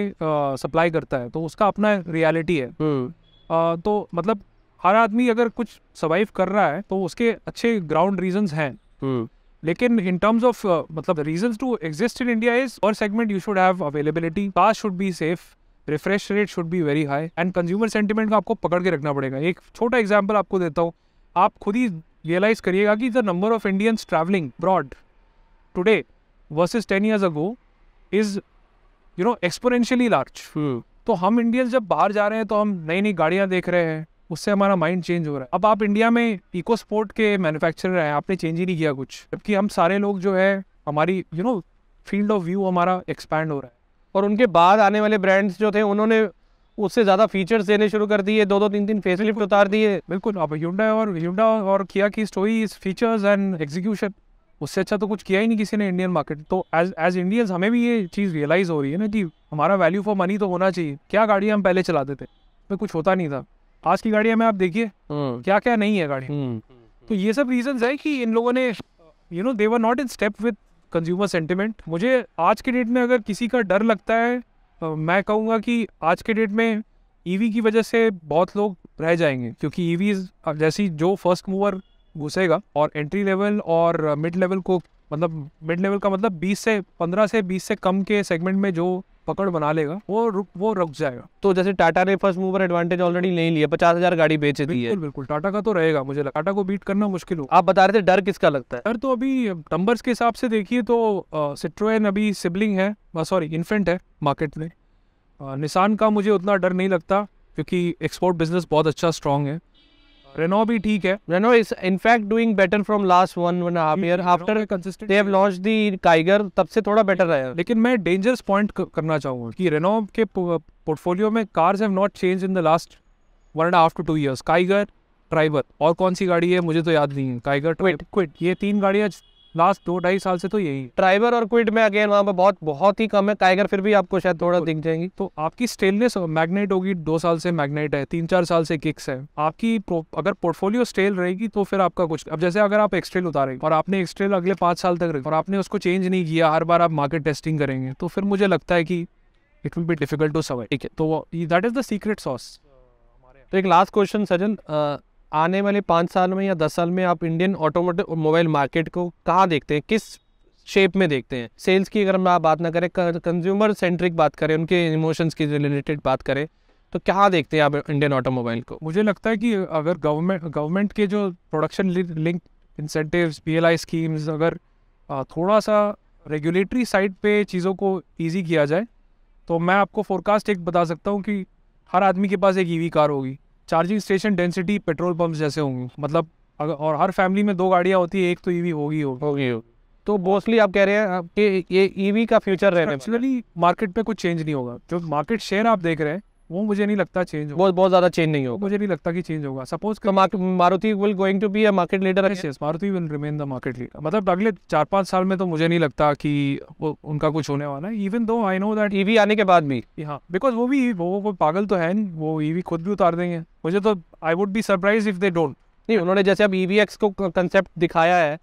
सप्लाई करता है तो उसका अपना रियालिटी है हम्म। तो मतलब हर आदमी अगर कुछ सर्वाइव कर रहा है तो उसके अच्छे ग्राउंड रीजन हैं हम्म। लेकिन इन टर्म्स ऑफ मतलब reason to exist in India is और segment you should have availability car should be safe refresh rate should be very high and consumer sentiment को आपको पकड़ के रखना पड़ेगा एक छोटा एग्जाम्पल आपको देता हूँ आप खुद ही रियलाइज करिएगा कि the number of Indians travelling abroad today versus ten years ago is you know exponentially large तो हम इंडियंस जब बाहर जा रहे हैं तो हम नई नई गाड़ियाँ देख रहे हैं उससे हमारा माइंड चेंज हो रहा है अब आप इंडिया में इको स्पोर्ट के मैन्युफैक्चरर हैं आपने चेंज ही नहीं किया कुछ जबकि हम सारे लोग जो है हमारी you know field of view हमारा एक्सपैंड हो रहा है और उनके बाद आने वाले ब्रांड्स जो थे उन्होंने उससे ज़्यादा फीचर्स देने शुरू कर दिए दो दो तीन तीन फेस लिफ्ट उतार दिए बिल्कुल अब हिंडा और हिंडा और किया की स्टोरी फीचर्स एंड एग्जीक्यूशन उससे अच्छा तो कुछ किया ही नहीं किसी ने इंडियन मार्केट तो एज एज इंडियंस हमें भी ये चीज़ रियलाइज़ हो रही है ना कि हमारा वैल्यू फॉर मनी तो होना चाहिए क्या गाड़ियाँ हम पहले चलाते थे उसमें कुछ होता नहीं था आज की गाड़ियाँ में आप देखिए हम्म। क्या क्या नहीं है गाड़ी हम्म। तो ये सब रीजन है कि इन लोगों ने you know they're not in step with consumer sentiment मुझे आज के डेट में अगर किसी का डर लगता है तो मैं कहूँगा कि आज के डेट में ईवी e की वजह से बहुत लोग रह जाएंगे क्योंकि ईवी e जैसी जो फर्स्ट मूवर घुसेगा और एंट्री लेवल और मिड लेवल को मतलब मिड लेवल का मतलब 20 से 15 से 20 से कम के सेगमेंट में जो पकड़ बना लेगा वो रुक वो रुक जाएगा तो जैसे टाटा ने फर्स्ट मूवर एडवांटेज ऑलरेडी नहीं लिया पचास हजार गाड़ी बेच दी है बिल्कुल टाटा का तो रहेगा मुझे टाटा को बीट करना मुश्किल हो आप बता रहे थे डर किसका लगता है डर तो अभी नंबर्स के हिसाब से देखिए तो सिट्रोन अभी सिबलिंग है सॉरी इन्फेंट है मार्केट में निशान का मुझे उतना डर नहीं लगता क्योंकि एक्सपोर्ट बिजनेस बहुत अच्छा स्ट्रांग है Renault भी ठीक है. Renault is in fact doing better from last one one half year after they have launched the Tiger तब से थोड़ा better रहा है. लेकिन मैं dangerous point करना चाहूँगा कि Renault के portfolio में cars have not changed in the last one and a half to two years. Tiger, Driver और कौन सी गाड़ी है मुझे तो याद नहीं है. Tiger, Quid, Quid ये तीन गाड़ियाँ लास्ट दो ढाई साल से तो यही ड्राइवर और क्विड में अगेन वहाँ पर बहुत बहुत ही कम है टाइगर फिर भी आपको शायद थोड़ा दिख जाएंगी तो आपकी स्टेलनेस मैग्नेट होगी दो साल से मैग्नेट है तीन चार साल से किक्स है आपकी अगर पोर्टफोलियो स्टेल रहेगी तो फिर आपका कुछ अब जैसे अगर आप एक्सट्रेल उतारे और आपने एक्सट्रेल अगले पांच साल तक रखी और आपने उसको चेंज नहीं किया हर बार आप मार्केट टेस्टिंग करेंगे तो फिर मुझे लगता है कि it will be difficult to survive ठीक है तो that is the secret sauce तो एक लास्ट क्वेश्चन सजन आने वाले पाँच साल में या दस साल में आप इंडियन ऑटोमोटिव मोबाइल मार्केट को कहाँ देखते हैं किस शेप में देखते हैं सेल्स की अगर हम आप बात ना करें कंज्यूमर सेंट्रिक बात करें उनके इमोशंस की रिलेटेड बात करें तो क्या देखते हैं आप इंडियन ऑटोमोबाइल को मुझे लगता है कि अगर गवर्नमेंट गवर्नमेंट के जो production link incentive P schemes अगर थोड़ा सा रेगुलेटरी साइड पे चीज़ों को ईजी किया जाए तो मैं आपको फोरकास्ट एक बता सकता हूँ कि हर आदमी के पास एक ईवी कार होगी charging station density petrol pump जैसे होंगे मतलब अगर और हर फैमिली में दो गाड़ियाँ होती है एक तो ईवी e होगी होगी होगी तो मोस्टली आप कह रहे हैं कि ये ईवी e का फ्यूचर रहे एक्चुअली मार्केट में कुछ चेंज नहीं होगा जो मार्केट शेयर आप देख रहे हैं वो मुझे नहीं लगता चेंज बहुत बहुत ज्यादा चेंज नहीं होगा मुझे नहीं लगता कि चेंज होगा सपोज तो Maruti will going to be a market leader Maruti will remain the market leader मतलब अगले चार पाँच साल में तो मुझे नहीं लगता कि वो उनका कुछ होने वाला है even though I know that EV आने के बाद भी हाँ बिकॉज वो भी वो वो पागल तो है नहीं वो ईवी खुद भी उतार देंगे मुझे तो I would be surprise if they don't नहीं उन्होंने जैसे अब ईवीएक्स को कंसेप्ट दिखाया है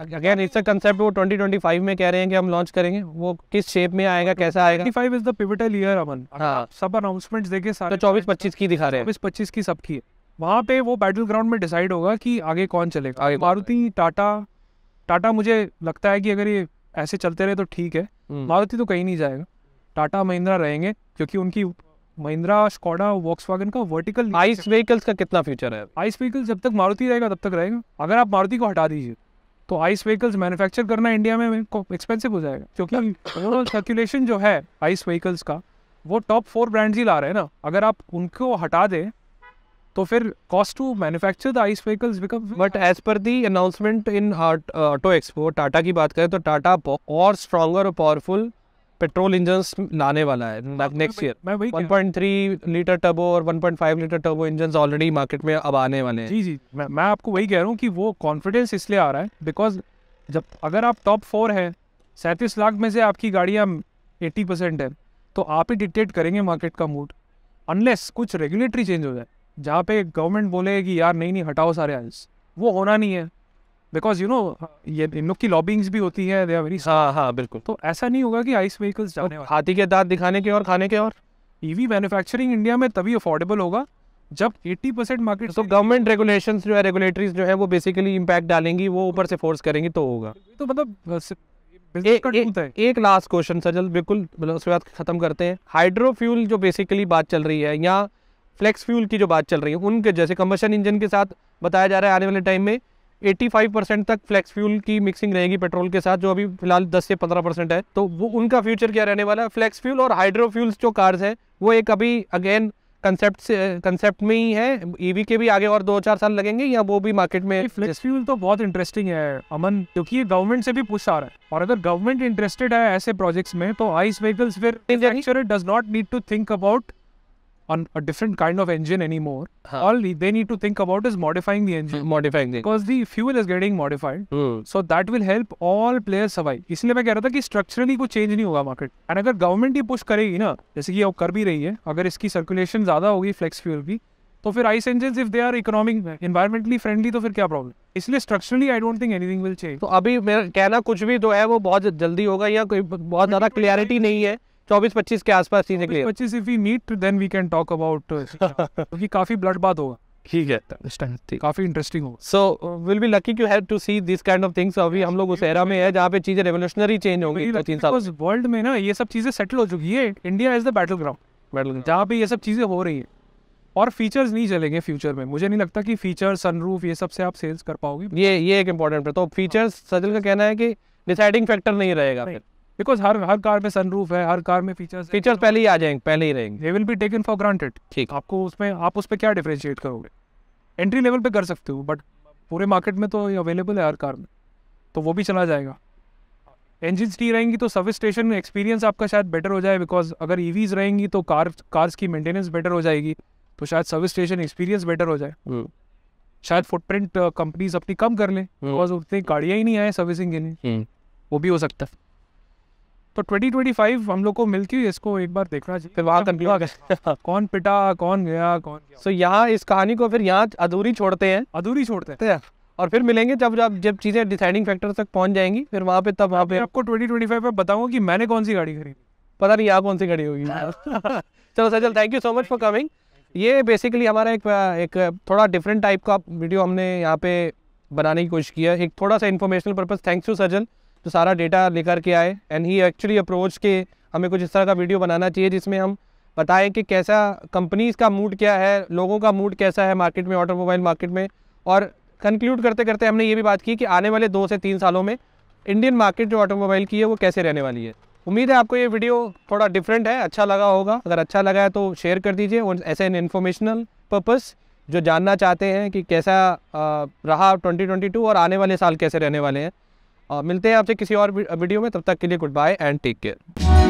अगेन इट्स अ कंसेप्ट वो 2025 में कह रहे हैं कि हम लॉन्च करेंगे वो किस शेप में आएगा कैसा आएगा 25 is the pivotal year Aman हाँ सब अनाउंसमेंट्स देखे सारे तो 24 25 की दिखा रहे हैं 24 25 की सब की है वहां पे वो बैटल ग्राउंड में डिसाइड होगा कि आगे कौन चलेगा आगे मारुति टाटा टाटा मुझे लगता है कि अगर ये ऐसे चलते रहे तो ठीक है हम्म। मारुति तो कहीं नहीं जाएगा टाटा महिंद्रा रहेंगे क्योंकि उनकी महिंद्रा स्कॉडा वॉक्स का वर्टिकल आइस व्हीकल्स का कितना फ्यूचर है आइस व्हीकल जब तक मारुति रहेगा तब तक रहेगा अगर आप मारुति को हटा दीजिए तो आइस व्हीकल्स मैन्युफैक्चर करना इंडिया में एक्सपेंसिव हो जाएगा क्योंकि ओवरऑल hmm. सर्कुलेशन जो है आइस व्हीकल्स का वो टॉप फोर ब्रांड्स ही ला रहे हैं ना अगर आप उनको हटा दें तो फिर cost to manufacture the ICE vehicles become but as per the announcement in Auto Expo Tata की बात करें तो टाटा और स्ट्रॉगर और पावरफुल पेट्रोल इंजन लाने वाला है नेक्स्ट ईयर मैं पॉइंट 1.3 लीटर टर्बो और 1.5 litre turbo engine already market में अब आने वाले हैं जी जी मैं, मैं आपको वही कह रहा हूँ कि वो कॉन्फिडेंस इसलिए आ रहा है बिकॉज जब अगर आप टॉप फोर हैं सैंतीस लाख में से आपकी गाड़ियाँ एट्टी परसेंट है तो आप ही डिक्टेट करेंगे मार्केट का मूड अनलेस कुछ रेगुलेटरी चेंज हो जाए जहाँ पे गवर्नमेंट बोले कि यार नहीं नहीं हटाओ सारे आइल्स वो होना नहीं है बिकॉज यू नो ये इन लोग की लॉबिंग्स भी होती है दे आर वेरी हाँ हाँ बिल्कुल तो ऐसा नहीं होगा कि आइस व्हीकल्स तो जाने हाथी के दांत दिखाने के और खाने के और ईवी मैन्युफैक्चरिंग इंडिया में तभी अफोर्डेबल होगा जब 80 परसेंट मार्केट तो गवर्नमेंट रेगुलेशन जो है रेगुलेटरीज जो है वो बेसिकली इम्पैक्ट डालेंगी वो ऊपर से फोर्स करेंगी तो होगा तो मतलब एक लास्ट क्वेश्चन सर जल्द बिल्कुल मतलब उसके बाद ख़त्म करते हैं हाइड्रो फ्यूल जो बेसिकली बात चल रही है या फ्लेक्स फ्यूल की जो बात चल रही है उनके जैसे कम्बशन इंजन के साथ बताया जा रहा है आने वाले टाइम में 85 परसेंट तक फ्लैक्स फ्यूल की मिक्सिंग रहेगी पेट्रोल के साथ जो अभी फिलहाल 10 से 15 परसेंट है तो वो उनका फ्यूचर क्या रहने वाला है फ्लैक्स फ्यूल और हाइड्रोफ्यूल्स जो कार्स है वो एक अभी अगेन कंसेप्ट से कंसेप्ट में ही है ईवी e के भी आगे और दो चार साल लगेंगे या वो भी मार्केट में फ्लेक्स फ्यूल तो बहुत इंटरेस्टिंग है अमन क्योंकि ये गवर्नमेंट से भी पूछ आ रहा है और अगर गवर्नमेंट इंटरेस्टेड है ऐसे प्रोजेक्ट्स में तो आइस व्हीकल्स फिर does not need to think about on a different kind of engine anymore. Huh. हाँ। all they need to think about is modifying the engine. modifying the Because the fuel is getting modified. Hmm. So that will help all players survive. इसलिए मैं कह रहा था कि स्ट्रक्चरली कुछ चेंज नहीं होगा मार्केट एंड अगर गवर्नमेंट ही पुश करेगी ना जैसे कि अब कर भी रही है अगर इसकी सर्कुलेशन ज़्यादा होगी फ्लेक्स फ्यूल की तो फिर ICE engine if they are economic environmentally friendly तो फिर क्या प्रॉब्लम इसलिए structurally I don't think anything will change तो अभी मेरा कहना कुछ भी तो है वो बहुत जल्दी होगा या कोई बहुत ज़्यादा क्लियरिटी नहीं है चौबीस पच्चीस के आसपास चीजें क्लियर पच्चीस if we meet then we can talk about क्योंकि काफी ब्लड बात होगा ठीक है काफी इंटरेस्टिंग हो so will be lucky to have to see this kind of things अभी हम लोग उस एरा में है जहाँ पे चीजें रेवोल्यूशनरी चेंज होंगी तीन साल वर्ल्ड में ना ये सब चीजें सेटल हो चुकी है India is the battleground battle जहाँ पे ये सब चीजें हो रही है और फीचर्स नहीं चलेंगे फ्यूचर में मुझे नहीं लगता कि फीचर सनरूफ ये सब से आप सेल्स कर पाओगे ये ये एक इम्पोर्टेंट है तो फीचर्स सजल का कहना है कि डिसाइडिंग फैक्टर नहीं रहेगा फिर बिकॉज हर हर कार में सनरूफ है हर कार में फीचर्स फीचर्स तो पहले ही आ जाएंगे पहले ही रहेंगे they will be taken for granted ठीक आपको उसमें आप उस पर क्या डिफ्रेंशिएट करोगे एंट्री लेवल पे कर सकते हो बट पूरे मार्केट में तो अवेलेबल है हर कार में तो वो भी चला जाएगा इंजिन स्टी रहेंगी तो सर्विस स्टेशन एक्सपीरियंस आपका शायद बेटर हो जाए बिकॉज अगर ईवीज e रहेंगी तो कार कार्स की मेंटेनेंस बेटर हो जाएगी तो शायद सर्विस स्टेशन एक्सपीरियंस बेटर हो जाए हम्म। शायद फुटप्रिंट कंपनीज uh, अपनी कम कर लें बिकॉज हम्म। उतनी गाड़ियाँ ही नहीं आए सर्विसिंग के लिए हम्म। वो भी हो सकता है तो 2025 हम लोग को मिलती हुई इसको एक बार देखना चाहिए फिर वहाँ कंक्लूड कौन पिटा कौन गया कौन सो so, यहाँ इस कहानी को फिर यहाँ अधूरी छोड़ते हैं अधूरी छोड़ते हैं और फिर मिलेंगे जब जब जब चीज़ें डिसाइडिंग फैक्टर तक पहुंच जाएंगी फिर वहाँ पे तब वहाँ पे आपको ट्वेंटी ट्वेंटी फाइव बताऊंगा कि मैंने कौन सी गाड़ी खरीदी पता नहीं यहाँ कौन सी गाड़ी होगी चलो Sajal thank you so much for coming ये बेसिकली हमारा एक एक थोड़ा डिफरेंट टाइप का वीडियो हमने यहाँ पे बनाने की कोशिश की है एक थोड़ा सा informational purpose thanks to Sajan जो तो सारा डेटा लेकर के आए एंड ही एक्चुअली अप्रोच के हमें कुछ इस तरह का वीडियो बनाना चाहिए जिसमें हम बताएं कि कैसा कंपनीज़ का मूड क्या है लोगों का मूड कैसा है मार्केट में ऑटोमोबाइल मार्केट में और कंक्लूड करते करते हमने ये भी बात की कि आने वाले दो से तीन सालों में इंडियन मार्केट जो ऑटोमोबाइल की है वो कैसे रहने वाली है उम्मीद है आपको ये वीडियो थोड़ा डिफरेंट है अच्छा लगा होगा अगर अच्छा लगा है तो शेयर कर दीजिए और ऐसे एन इन्फॉर्मेशनल पर्पज़ जो जानना चाहते हैं कि कैसा रहा 2022 और आने वाले साल कैसे रहने वाले हैं मिलते हैं आपसे किसी और वीडियो में तब तक के लिए goodbye and take care